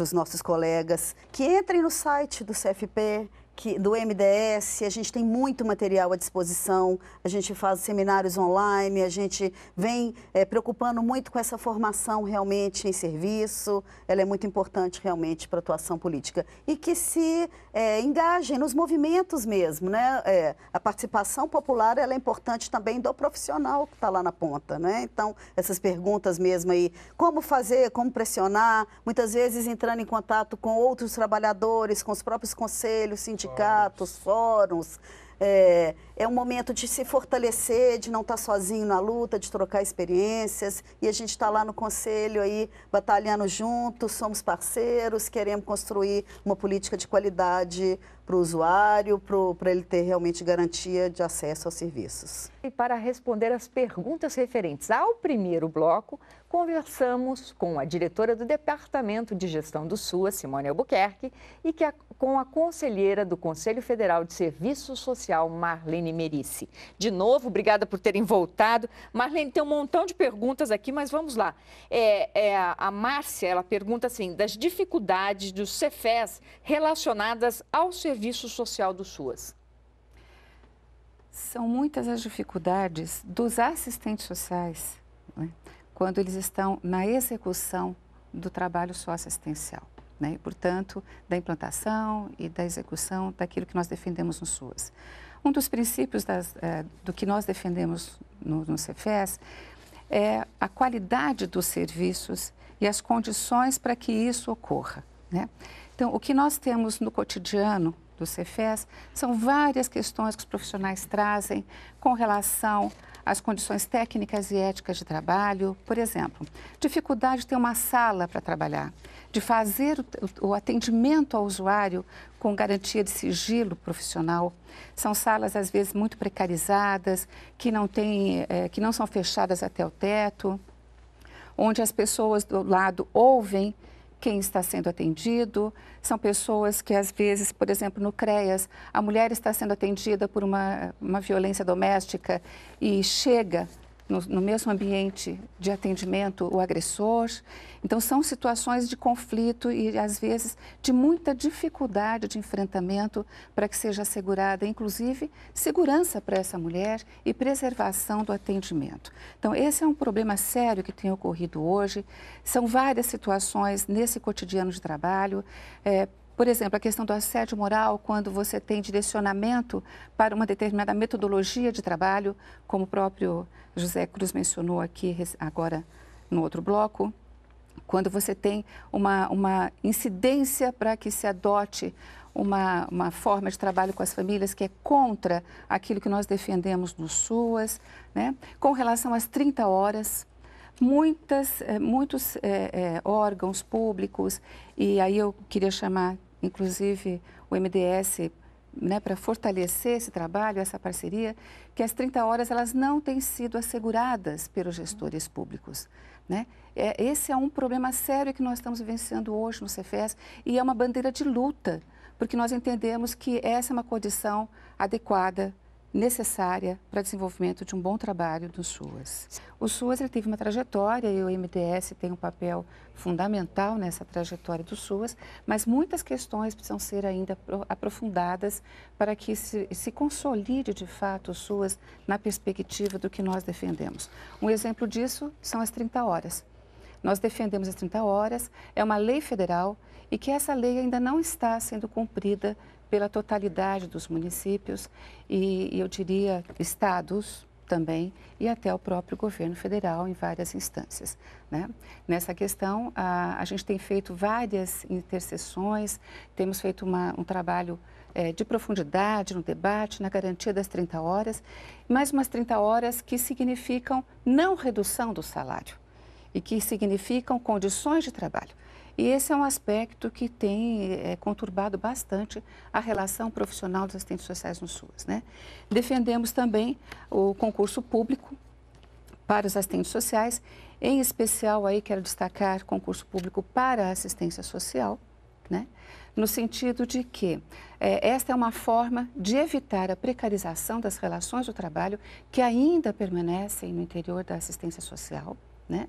os nossos colegas que entrem no site do CFP, que, do MDS, a gente tem muito material à disposição, a gente faz seminários online, a gente vem é, preocupando muito com essa formação realmente em serviço, ela é muito importante realmente para a atuação política. E que se é, engajem nos movimentos mesmo, né? É, a participação popular ela é importante também do profissional que está lá na ponta, né? Então, essas perguntas mesmo aí, como fazer, como pressionar, muitas vezes entrando em contato com outros trabalhadores, com os próprios conselhos, sindicatos, sindicatos, fóruns. É, é um momento de se fortalecer, de não estar tá sozinho na luta, de trocar experiências. E a gente está lá no conselho aí, batalhando juntos, somos parceiros, queremos construir uma política de qualidade para o usuário, para ele ter realmente garantia de acesso aos serviços. E para responder as perguntas referentes ao primeiro bloco, conversamos com a diretora do Departamento de Gestão do SUA, Simone Albuquerque, e a, com a conselheira do Conselho Federal de Serviço Social, Marlene Marlene Merice. De novo, obrigada por terem voltado. Marlene, tem um montão de perguntas aqui, mas vamos lá. É, é, a Márcia, ela pergunta assim, das dificuldades dos CEFES relacionadas ao serviço social do SUAS. São muitas as dificuldades dos assistentes sociais né, quando eles estão na execução do trabalho socioassistencial. Né, e, portanto, da implantação e da execução daquilo que nós defendemos no SUAS. Um dos princípios das, é, do que nós defendemos no, no Cefes é a qualidade dos serviços e as condições para que isso ocorra. Né? Então, o que nós temos no cotidiano do Cefes são várias questões que os profissionais trazem com relação às condições técnicas e éticas de trabalho. Por exemplo, dificuldade de ter uma sala para trabalhar, de fazer o atendimento ao usuário com garantia de sigilo profissional. São salas, às vezes, muito precarizadas, que não, tem, é, que não são fechadas até o teto, onde as pessoas do lado ouvem quem está sendo atendido. São pessoas que, às vezes, por exemplo, no CREAS, a mulher está sendo atendida por uma, uma violência doméstica e chega no, no mesmo ambiente de atendimento o agressor. Então, são situações de conflito e, às vezes, de muita dificuldade de enfrentamento para que seja assegurada, inclusive, segurança para essa mulher e preservação do atendimento. Então, esse é um problema sério que tem ocorrido hoje. São várias situações nesse cotidiano de trabalho. É, por exemplo, a questão do assédio moral, quando você tem direcionamento para uma determinada metodologia de trabalho, como o próprio José Cruz mencionou aqui agora no outro bloco, quando você tem uma, uma incidência para que se adote uma, uma forma de trabalho com as famílias que é contra aquilo que nós defendemos no SUAS, né? com relação às 30 horas, muitas, eh, muitos é, é, órgãos públicos, e aí eu queria chamar, inclusive, o MDS né, para fortalecer esse trabalho, essa parceria, que as 30 horas elas não têm sido asseguradas pelos gestores públicos. Né? É, esse é um problema sério que nós estamos vivenciando hoje no Cefes e é uma bandeira de luta, porque nós entendemos que essa é uma condição adequada necessária para o desenvolvimento de um bom trabalho do SUAS. O SUAS ele teve uma trajetória e o MDS tem um papel fundamental nessa trajetória do SUAS, mas muitas questões precisam ser ainda aprofundadas para que se, se consolide de fato o SUAS na perspectiva do que nós defendemos. Um exemplo disso são as 30 horas. Nós defendemos as 30 horas, é uma lei federal e que essa lei ainda não está sendo cumprida pela totalidade dos municípios e, eu diria, estados também e até o próprio governo federal em várias instâncias. Né? Nessa questão, a, a gente tem feito várias interseções, temos feito uma, um trabalho é, de profundidade no debate, na garantia das 30 horas, mais umas 30 horas que significam não redução do salário e que significam condições de trabalho. E esse é um aspecto que tem é, conturbado bastante a relação profissional dos assistentes sociais no SUS. Né? Defendemos também o concurso público para os assistentes sociais, em especial aí quero destacar concurso público para a assistência social, né? no sentido de que é, esta é uma forma de evitar a precarização das relações do trabalho que ainda permanecem no interior da assistência social. Né?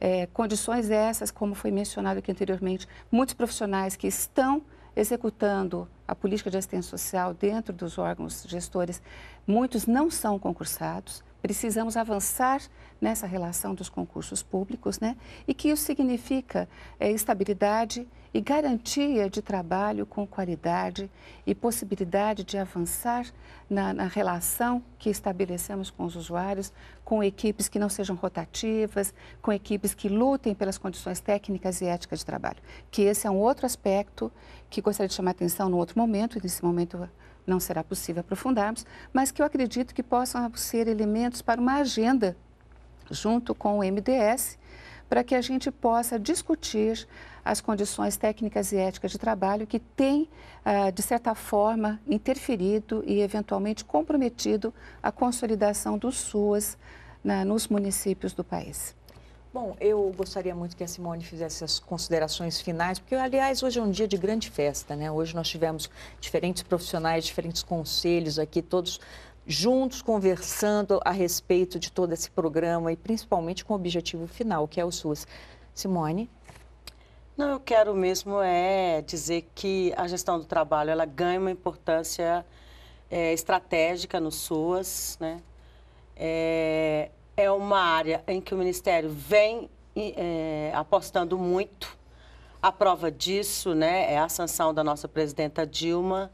É, condições essas, como foi mencionado aqui anteriormente, muitos profissionais que estão executando a política de assistência social dentro dos órgãos gestores, muitos não são concursados. Precisamos avançar nessa relação dos concursos públicos, né? E que isso significa é, estabilidade e garantia de trabalho com qualidade e possibilidade de avançar na, na, relação que estabelecemos com os usuários, com equipes que não sejam rotativas, com equipes que lutem pelas condições técnicas e éticas de trabalho. Que esse é um outro aspecto que gostaria de chamar atenção no outro momento, e nesse momento não será possível aprofundarmos, mas que eu acredito que possam ser elementos para uma agenda junto com o MDS para que a gente possa discutir as condições técnicas e éticas de trabalho que têm, ah, de certa forma, interferido e eventualmente comprometido a consolidação do SUAS né, nos municípios do país. Bom, eu gostaria muito que a Simone fizesse as considerações finais, porque, aliás, hoje é um dia de grande festa, né? Hoje nós tivemos diferentes profissionais, diferentes conselhos aqui, todos juntos conversando a respeito de todo esse programa e principalmente com o objetivo final, que é o SUS. Simone, não, eu quero mesmo é dizer que a gestão do trabalho ela ganha uma importância é, estratégica no SUAS, né? É, é uma área em que o Ministério vem é, apostando muito. A prova disso né, é a sanção da nossa presidenta Dilma,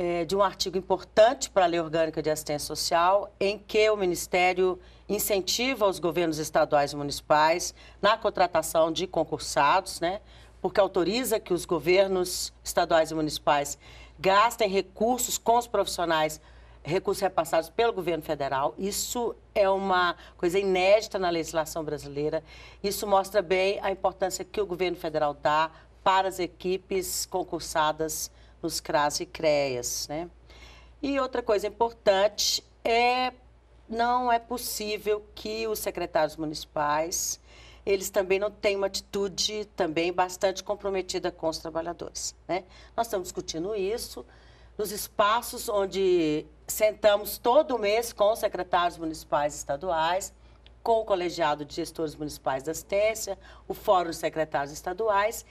é, de um artigo importante para a Lei Orgânica de Assistência Social, em que o Ministério incentiva os governos estaduais e municipais na contratação de concursados, né? porque autoriza que os governos estaduais e municipais gastem recursos com os profissionais, recursos repassados pelo governo federal. Isso é uma coisa inédita na legislação brasileira. Isso mostra bem a importância que o governo federal dá para as equipes concursadas nos CRAS e CREAS, né? E outra coisa importante é não é possível que os secretários municipais eles também não têm uma atitude também bastante comprometida com os trabalhadores, né? Nós estamos discutindo isso nos espaços onde sentamos todo mês com os secretários municipais estaduais, com o colegiado de gestores municipais da assistência, o fórum de secretários estaduais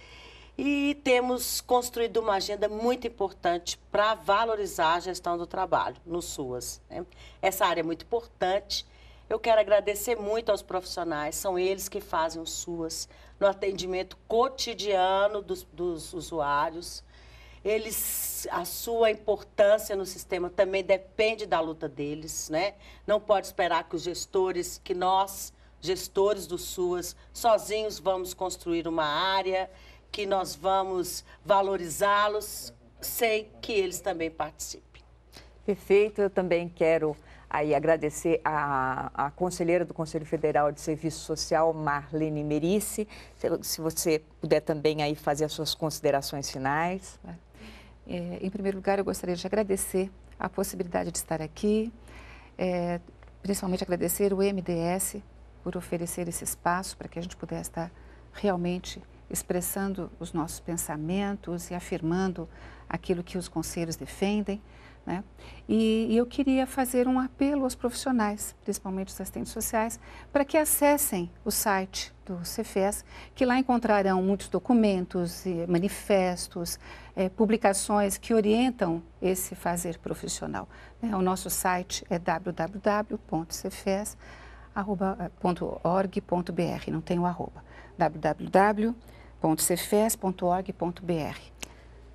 e temos construído uma agenda muito importante para valorizar a gestão do trabalho no SUAS. Né? Essa área é muito importante. Eu quero agradecer muito aos profissionais, são eles que fazem o SUAS no atendimento cotidiano dos, dos usuários. Eles, a sua importância no sistema também depende da luta deles, né? Não pode esperar que os gestores, que nós, gestores do SUAS, sozinhos vamos construir uma área que nós vamos valorizá-los sem que eles também participem. Perfeito, eu também quero aí agradecer a, a conselheira do Conselho Federal de Serviço Social, Marlene Merice, se, se você puder também aí fazer as suas considerações finais. Né? É, em primeiro lugar, eu gostaria de agradecer a possibilidade de estar aqui, é, principalmente agradecer o MDS por oferecer esse espaço para que a gente pudesse estar realmente expressando os nossos pensamentos e afirmando aquilo que os conselhos defendem. Né? E, e eu queria fazer um apelo aos profissionais, principalmente os assistentes sociais, para que acessem o site do Cefes, que lá encontrarão muitos documentos, manifestos, é, publicações que orientam esse fazer profissional. Né? O nosso site é www.cefes.org.br, não tem o arroba, www.cefes.org.br www.cefes.org.br.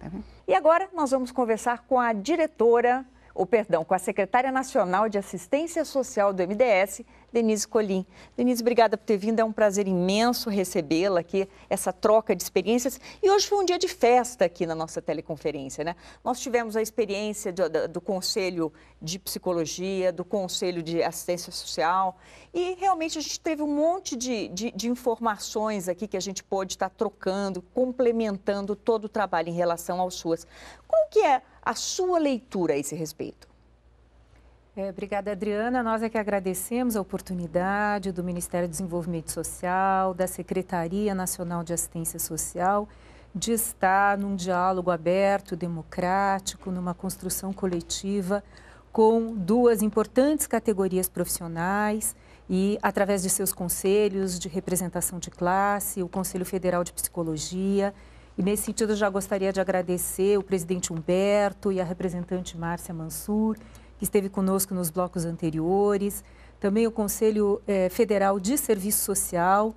Tá e agora nós vamos conversar com a diretora ou perdão, com a secretária nacional de assistência social do MDS, Denise Colim. Denise, obrigada por ter vindo, é um prazer imenso recebê-la aqui, essa troca de experiências. E hoje foi um dia de festa aqui na nossa teleconferência, né? Nós tivemos a experiência do, do Conselho de Psicologia, do Conselho de Assistência Social, e realmente a gente teve um monte de, de, de informações aqui que a gente pôde estar trocando, complementando todo o trabalho em relação aos suas. Qual que é a sua leitura a esse respeito? É, obrigada, Adriana. Nós é que agradecemos a oportunidade do Ministério do Desenvolvimento Social, da Secretaria Nacional de Assistência Social, de estar num diálogo aberto, democrático, numa construção coletiva com duas importantes categorias profissionais e, através de seus conselhos de representação de classe, o Conselho Federal de Psicologia e nesse sentido, eu já gostaria de agradecer o presidente Humberto e a representante Márcia Mansur, que esteve conosco nos blocos anteriores, também o Conselho eh, Federal de Serviço Social,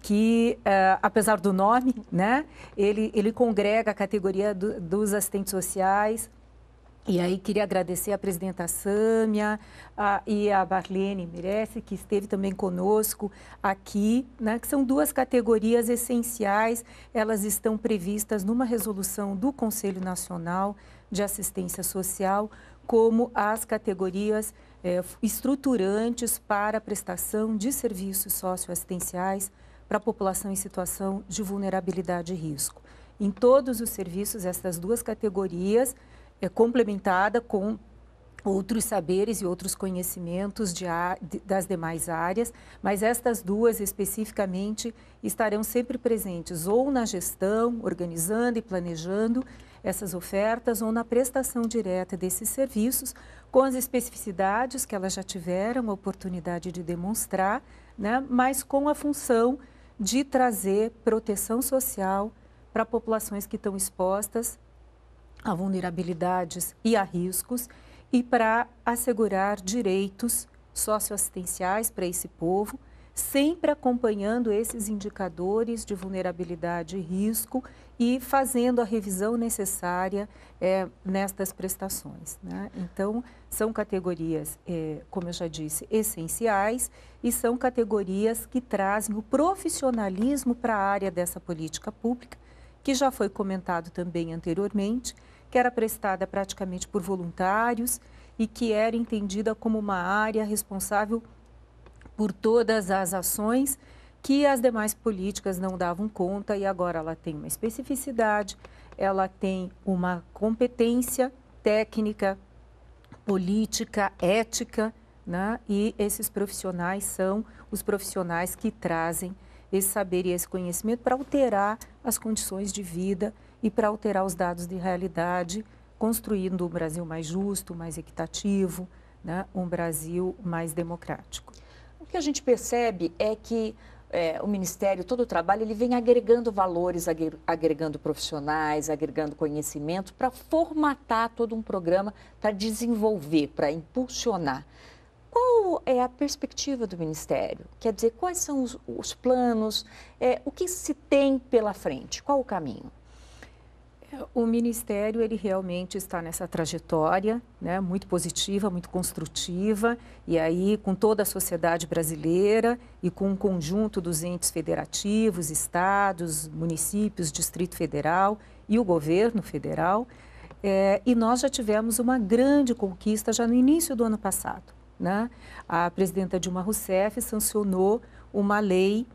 que, eh, apesar do nome, né, ele, ele congrega a categoria do, dos assistentes sociais, e aí queria agradecer a presidenta Sâmia a, e a Barlene Merece, que esteve também conosco aqui, né, que são duas categorias essenciais, elas estão previstas numa resolução do Conselho Nacional de Assistência Social, como as categorias é, estruturantes para a prestação de serviços socioassistenciais para a população em situação de vulnerabilidade e risco. Em todos os serviços, essas duas categorias é, complementada com outros saberes e outros conhecimentos de, das demais áreas, mas estas duas especificamente estarão sempre presentes ou na gestão, organizando e planejando essas ofertas ou na prestação direta desses serviços, com as especificidades que elas já tiveram a oportunidade de demonstrar, né, mas com a função de trazer proteção social para populações que estão expostas a vulnerabilidades e a riscos e para assegurar direitos socioassistenciais para esse povo, sempre acompanhando esses indicadores de vulnerabilidade e risco e fazendo a revisão necessária é, nestas prestações. Né? Então, são categorias, é, como eu já disse, essenciais e são categorias que trazem o profissionalismo para a área dessa política pública, que já foi comentado também anteriormente, que era prestada praticamente por voluntários e que era entendida como uma área responsável por todas as ações que as demais políticas não davam conta e agora ela tem uma especificidade, ela tem uma competência técnica, política, ética, né? e esses profissionais são os profissionais que trazem esse saber e esse conhecimento para alterar as condições de vida e para alterar os dados de realidade, construindo um Brasil mais justo, mais equitativo, né? um Brasil mais democrático. O que a gente percebe é que é, o Ministério, todo o trabalho, ele vem agregando valores, agregando profissionais, agregando conhecimento para formatar todo um programa, para desenvolver, para impulsionar. Qual é a perspectiva do Ministério? Quer dizer, quais são os, os planos? É, o que se tem pela frente? Qual o caminho? O Ministério, ele realmente está nessa trajetória, né, muito positiva, muito construtiva, e aí com toda a sociedade brasileira e com o um conjunto dos entes federativos, estados, municípios, Distrito Federal e o governo federal, é, e nós já tivemos uma grande conquista já no início do ano passado. Né? A presidenta Dilma Rousseff sancionou uma lei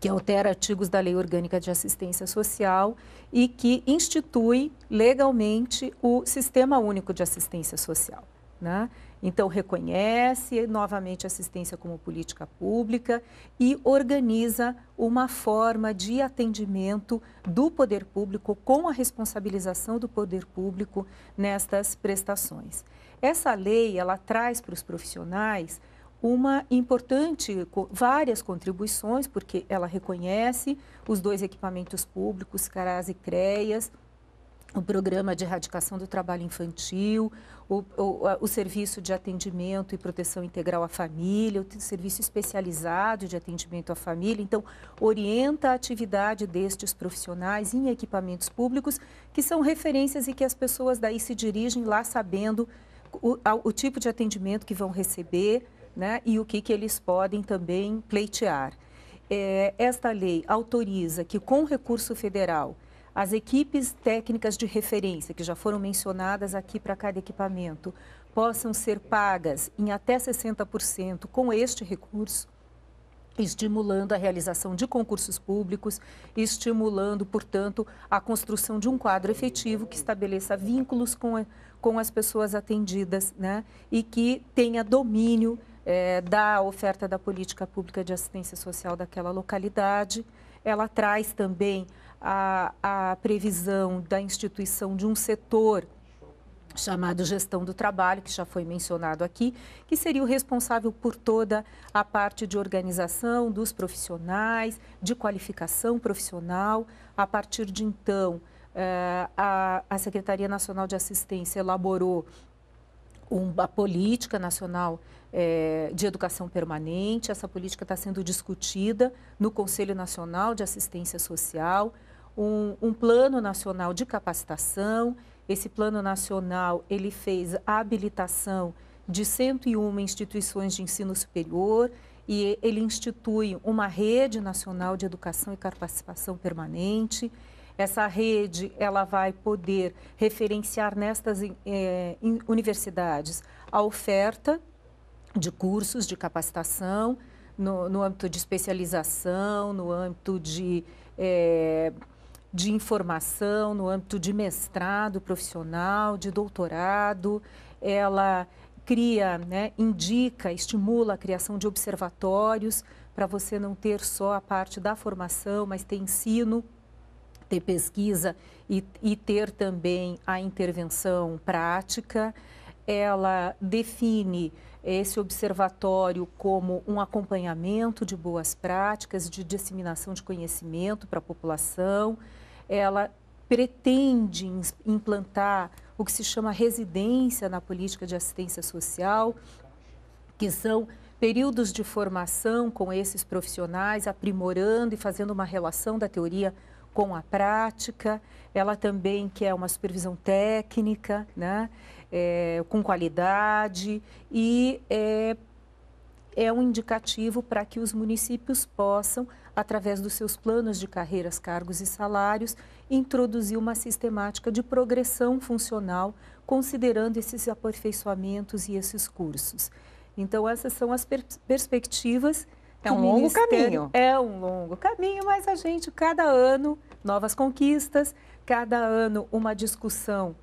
que altera artigos da Lei Orgânica de Assistência Social e que institui legalmente o Sistema Único de Assistência Social. Né? Então, reconhece novamente a assistência como política pública e organiza uma forma de atendimento do poder público com a responsabilização do poder público nestas prestações. Essa lei, ela traz para os profissionais uma importante, várias contribuições, porque ela reconhece os dois equipamentos públicos, CARAS e CREAS, o programa de erradicação do trabalho infantil, o, o, o, serviço de atendimento e proteção integral à família, o serviço especializado de atendimento à família. Então, orienta a atividade destes profissionais em equipamentos públicos, que são referências e que as pessoas daí se dirigem lá sabendo o, o tipo de atendimento que vão receber né? e o que, que eles podem também pleitear. É, esta lei autoriza que, com recurso federal, as equipes técnicas de referência, que já foram mencionadas aqui para cada equipamento, possam ser pagas em até 60% com este recurso estimulando a realização de concursos públicos, estimulando, portanto, a construção de um quadro efetivo que estabeleça vínculos com, a, com as pessoas atendidas né? e que tenha domínio é, da oferta da política pública de assistência social daquela localidade. Ela traz também a, a previsão da instituição de um setor chamado gestão do trabalho, que já foi mencionado aqui, que seria o responsável por toda a parte de organização dos profissionais, de qualificação profissional. A partir de então, é, a Secretaria Nacional de Assistência elaborou uma política nacional é, de educação permanente. Essa política está sendo discutida no Conselho Nacional de Assistência Social, um, um, plano nacional de capacitação. Esse plano nacional ele fez a habilitação de 101 instituições de ensino superior e ele institui uma rede nacional de educação e capacitação permanente. Essa rede ela vai poder referenciar nestas eh, universidades a oferta de cursos de capacitação no, no âmbito de especialização, no âmbito de, eh, de informação, no âmbito de mestrado profissional, de doutorado. Ela cria, né, indica, estimula a criação de observatórios para você não ter só a parte da formação, mas ter ensino ter pesquisa e, e ter também a intervenção prática. Ela define esse observatório como um acompanhamento de boas práticas, de disseminação de conhecimento para a população. Ela pretende implantar o que se chama residência na política de assistência social, que são períodos de formação com esses profissionais, aprimorando e fazendo uma relação da teoria com a prática, ela também quer uma supervisão técnica, né? É, com qualidade e é, é um indicativo para que os municípios possam, através dos seus planos de carreiras, cargos e salários, introduzir uma sistemática de progressão funcional, considerando esses aperfeiçoamentos e esses cursos. Então, essas são as per perspectivas é um longo caminho. É um longo caminho, mas a gente, cada ano, novas conquistas, cada ano, uma discussão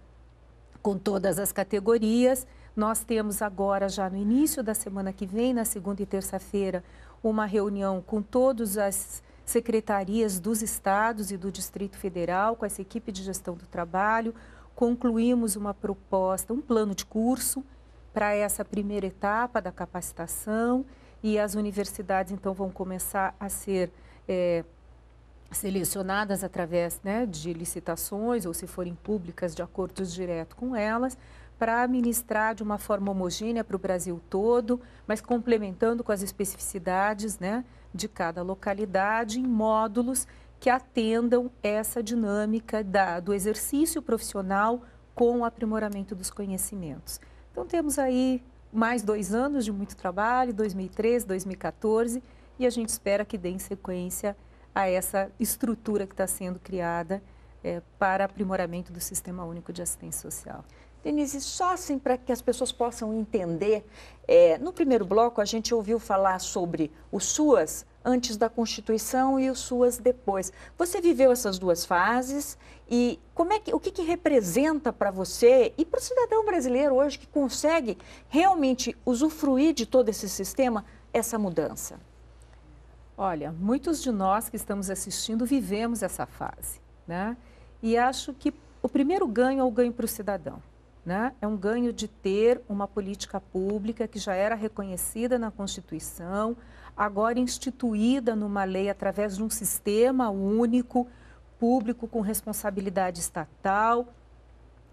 com todas as categorias. Nós temos agora, já no início da semana que vem, na segunda e terça-feira, uma reunião com todas as secretarias dos estados e do Distrito Federal, com essa equipe de gestão do trabalho. Concluímos uma proposta, um plano de curso para essa primeira etapa da capacitação e as universidades então vão começar a ser é, selecionadas através né, de licitações ou se forem públicas de acordos direto com elas para administrar de uma forma homogênea para o Brasil todo, mas complementando com as especificidades né, de cada localidade em módulos que atendam essa dinâmica da, do exercício profissional com o aprimoramento dos conhecimentos. Então temos aí mais dois anos de muito trabalho, 2013, 2014, e a gente espera que dê sequência a essa estrutura que está sendo criada é, para aprimoramento do Sistema Único de Assistência Social. Denise, só assim para que as pessoas possam entender, é, no primeiro bloco a gente ouviu falar sobre o SUAS, antes da Constituição e os suas depois. Você viveu essas duas fases e como é que, o que, que representa para você e para o cidadão brasileiro hoje que consegue realmente usufruir de todo esse sistema essa mudança? Olha, muitos de nós que estamos assistindo vivemos essa fase, né? E acho que o primeiro ganho é o ganho para o cidadão. Né? É um ganho de ter uma política pública que já era reconhecida na Constituição, agora instituída numa lei através de um sistema único, público, com responsabilidade estatal,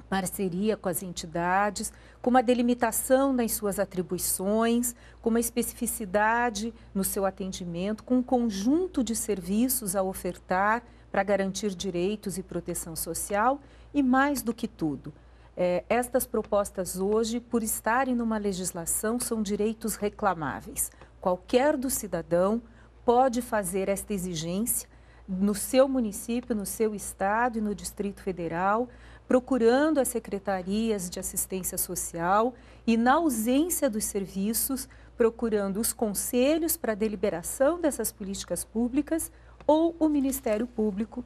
parceria com as entidades, com uma delimitação das suas atribuições, com uma especificidade no seu atendimento, com um conjunto de serviços a ofertar para garantir direitos e proteção social e, mais do que tudo, é, estas propostas hoje, por estarem numa legislação, são direitos reclamáveis. Qualquer do cidadão pode fazer esta exigência no seu município, no seu estado e no Distrito Federal, procurando as secretarias de assistência social e, na ausência dos serviços, procurando os conselhos para a deliberação dessas políticas públicas ou o Ministério Público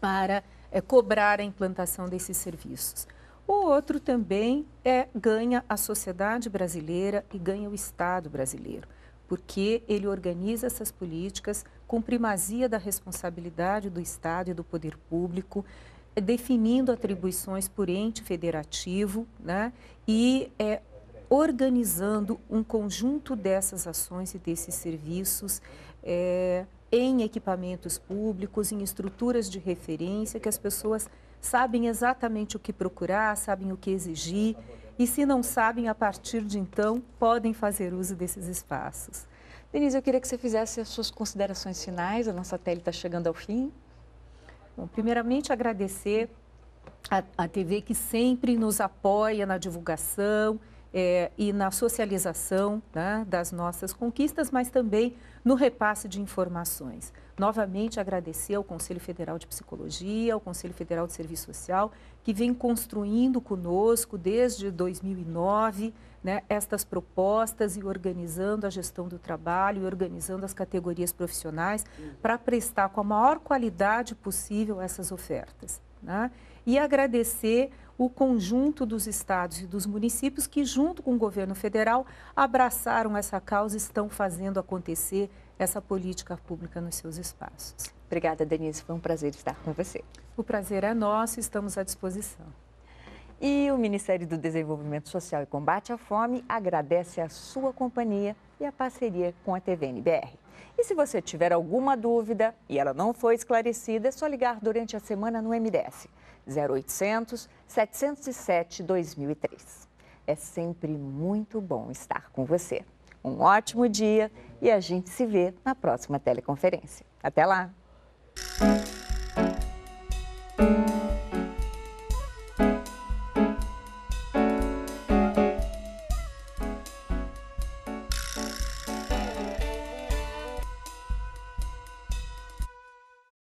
para é, cobrar a implantação desses serviços. O outro também é ganha a sociedade brasileira e ganha o Estado brasileiro, porque ele organiza essas políticas com primazia da responsabilidade do Estado e do poder público, é, definindo atribuições por ente federativo né, e é, organizando um conjunto dessas ações e desses serviços é, em equipamentos públicos, em estruturas de referência que as pessoas sabem exatamente o que procurar, sabem o que exigir e, se não sabem, a partir de então, podem fazer uso desses espaços. Denise, eu queria que você fizesse as suas considerações finais, a nossa tele está chegando ao fim. Bom, primeiramente, agradecer a, a TV que sempre nos apoia na divulgação é, e na socialização né, das nossas conquistas, mas também no repasse de informações. Novamente agradecer ao Conselho Federal de Psicologia, ao Conselho Federal de Serviço Social, que vem construindo conosco desde 2009 né, estas propostas e organizando a gestão do trabalho e organizando as categorias profissionais para prestar com a maior qualidade possível essas ofertas. Né? E agradecer o conjunto dos estados e dos municípios que, junto com o governo federal, abraçaram essa causa e estão fazendo acontecer essa política pública nos seus espaços. Obrigada, Denise. Foi um prazer estar com você. O prazer é nosso, estamos à disposição. E o Ministério do Desenvolvimento Social e Combate à Fome agradece a sua companhia e a parceria com a TVNBR. E se você tiver alguma dúvida e ela não foi esclarecida, é só ligar durante a semana no MDS 0800 707 2003. É sempre muito bom estar com você. Um ótimo dia e a gente se vê na próxima teleconferência. Até lá!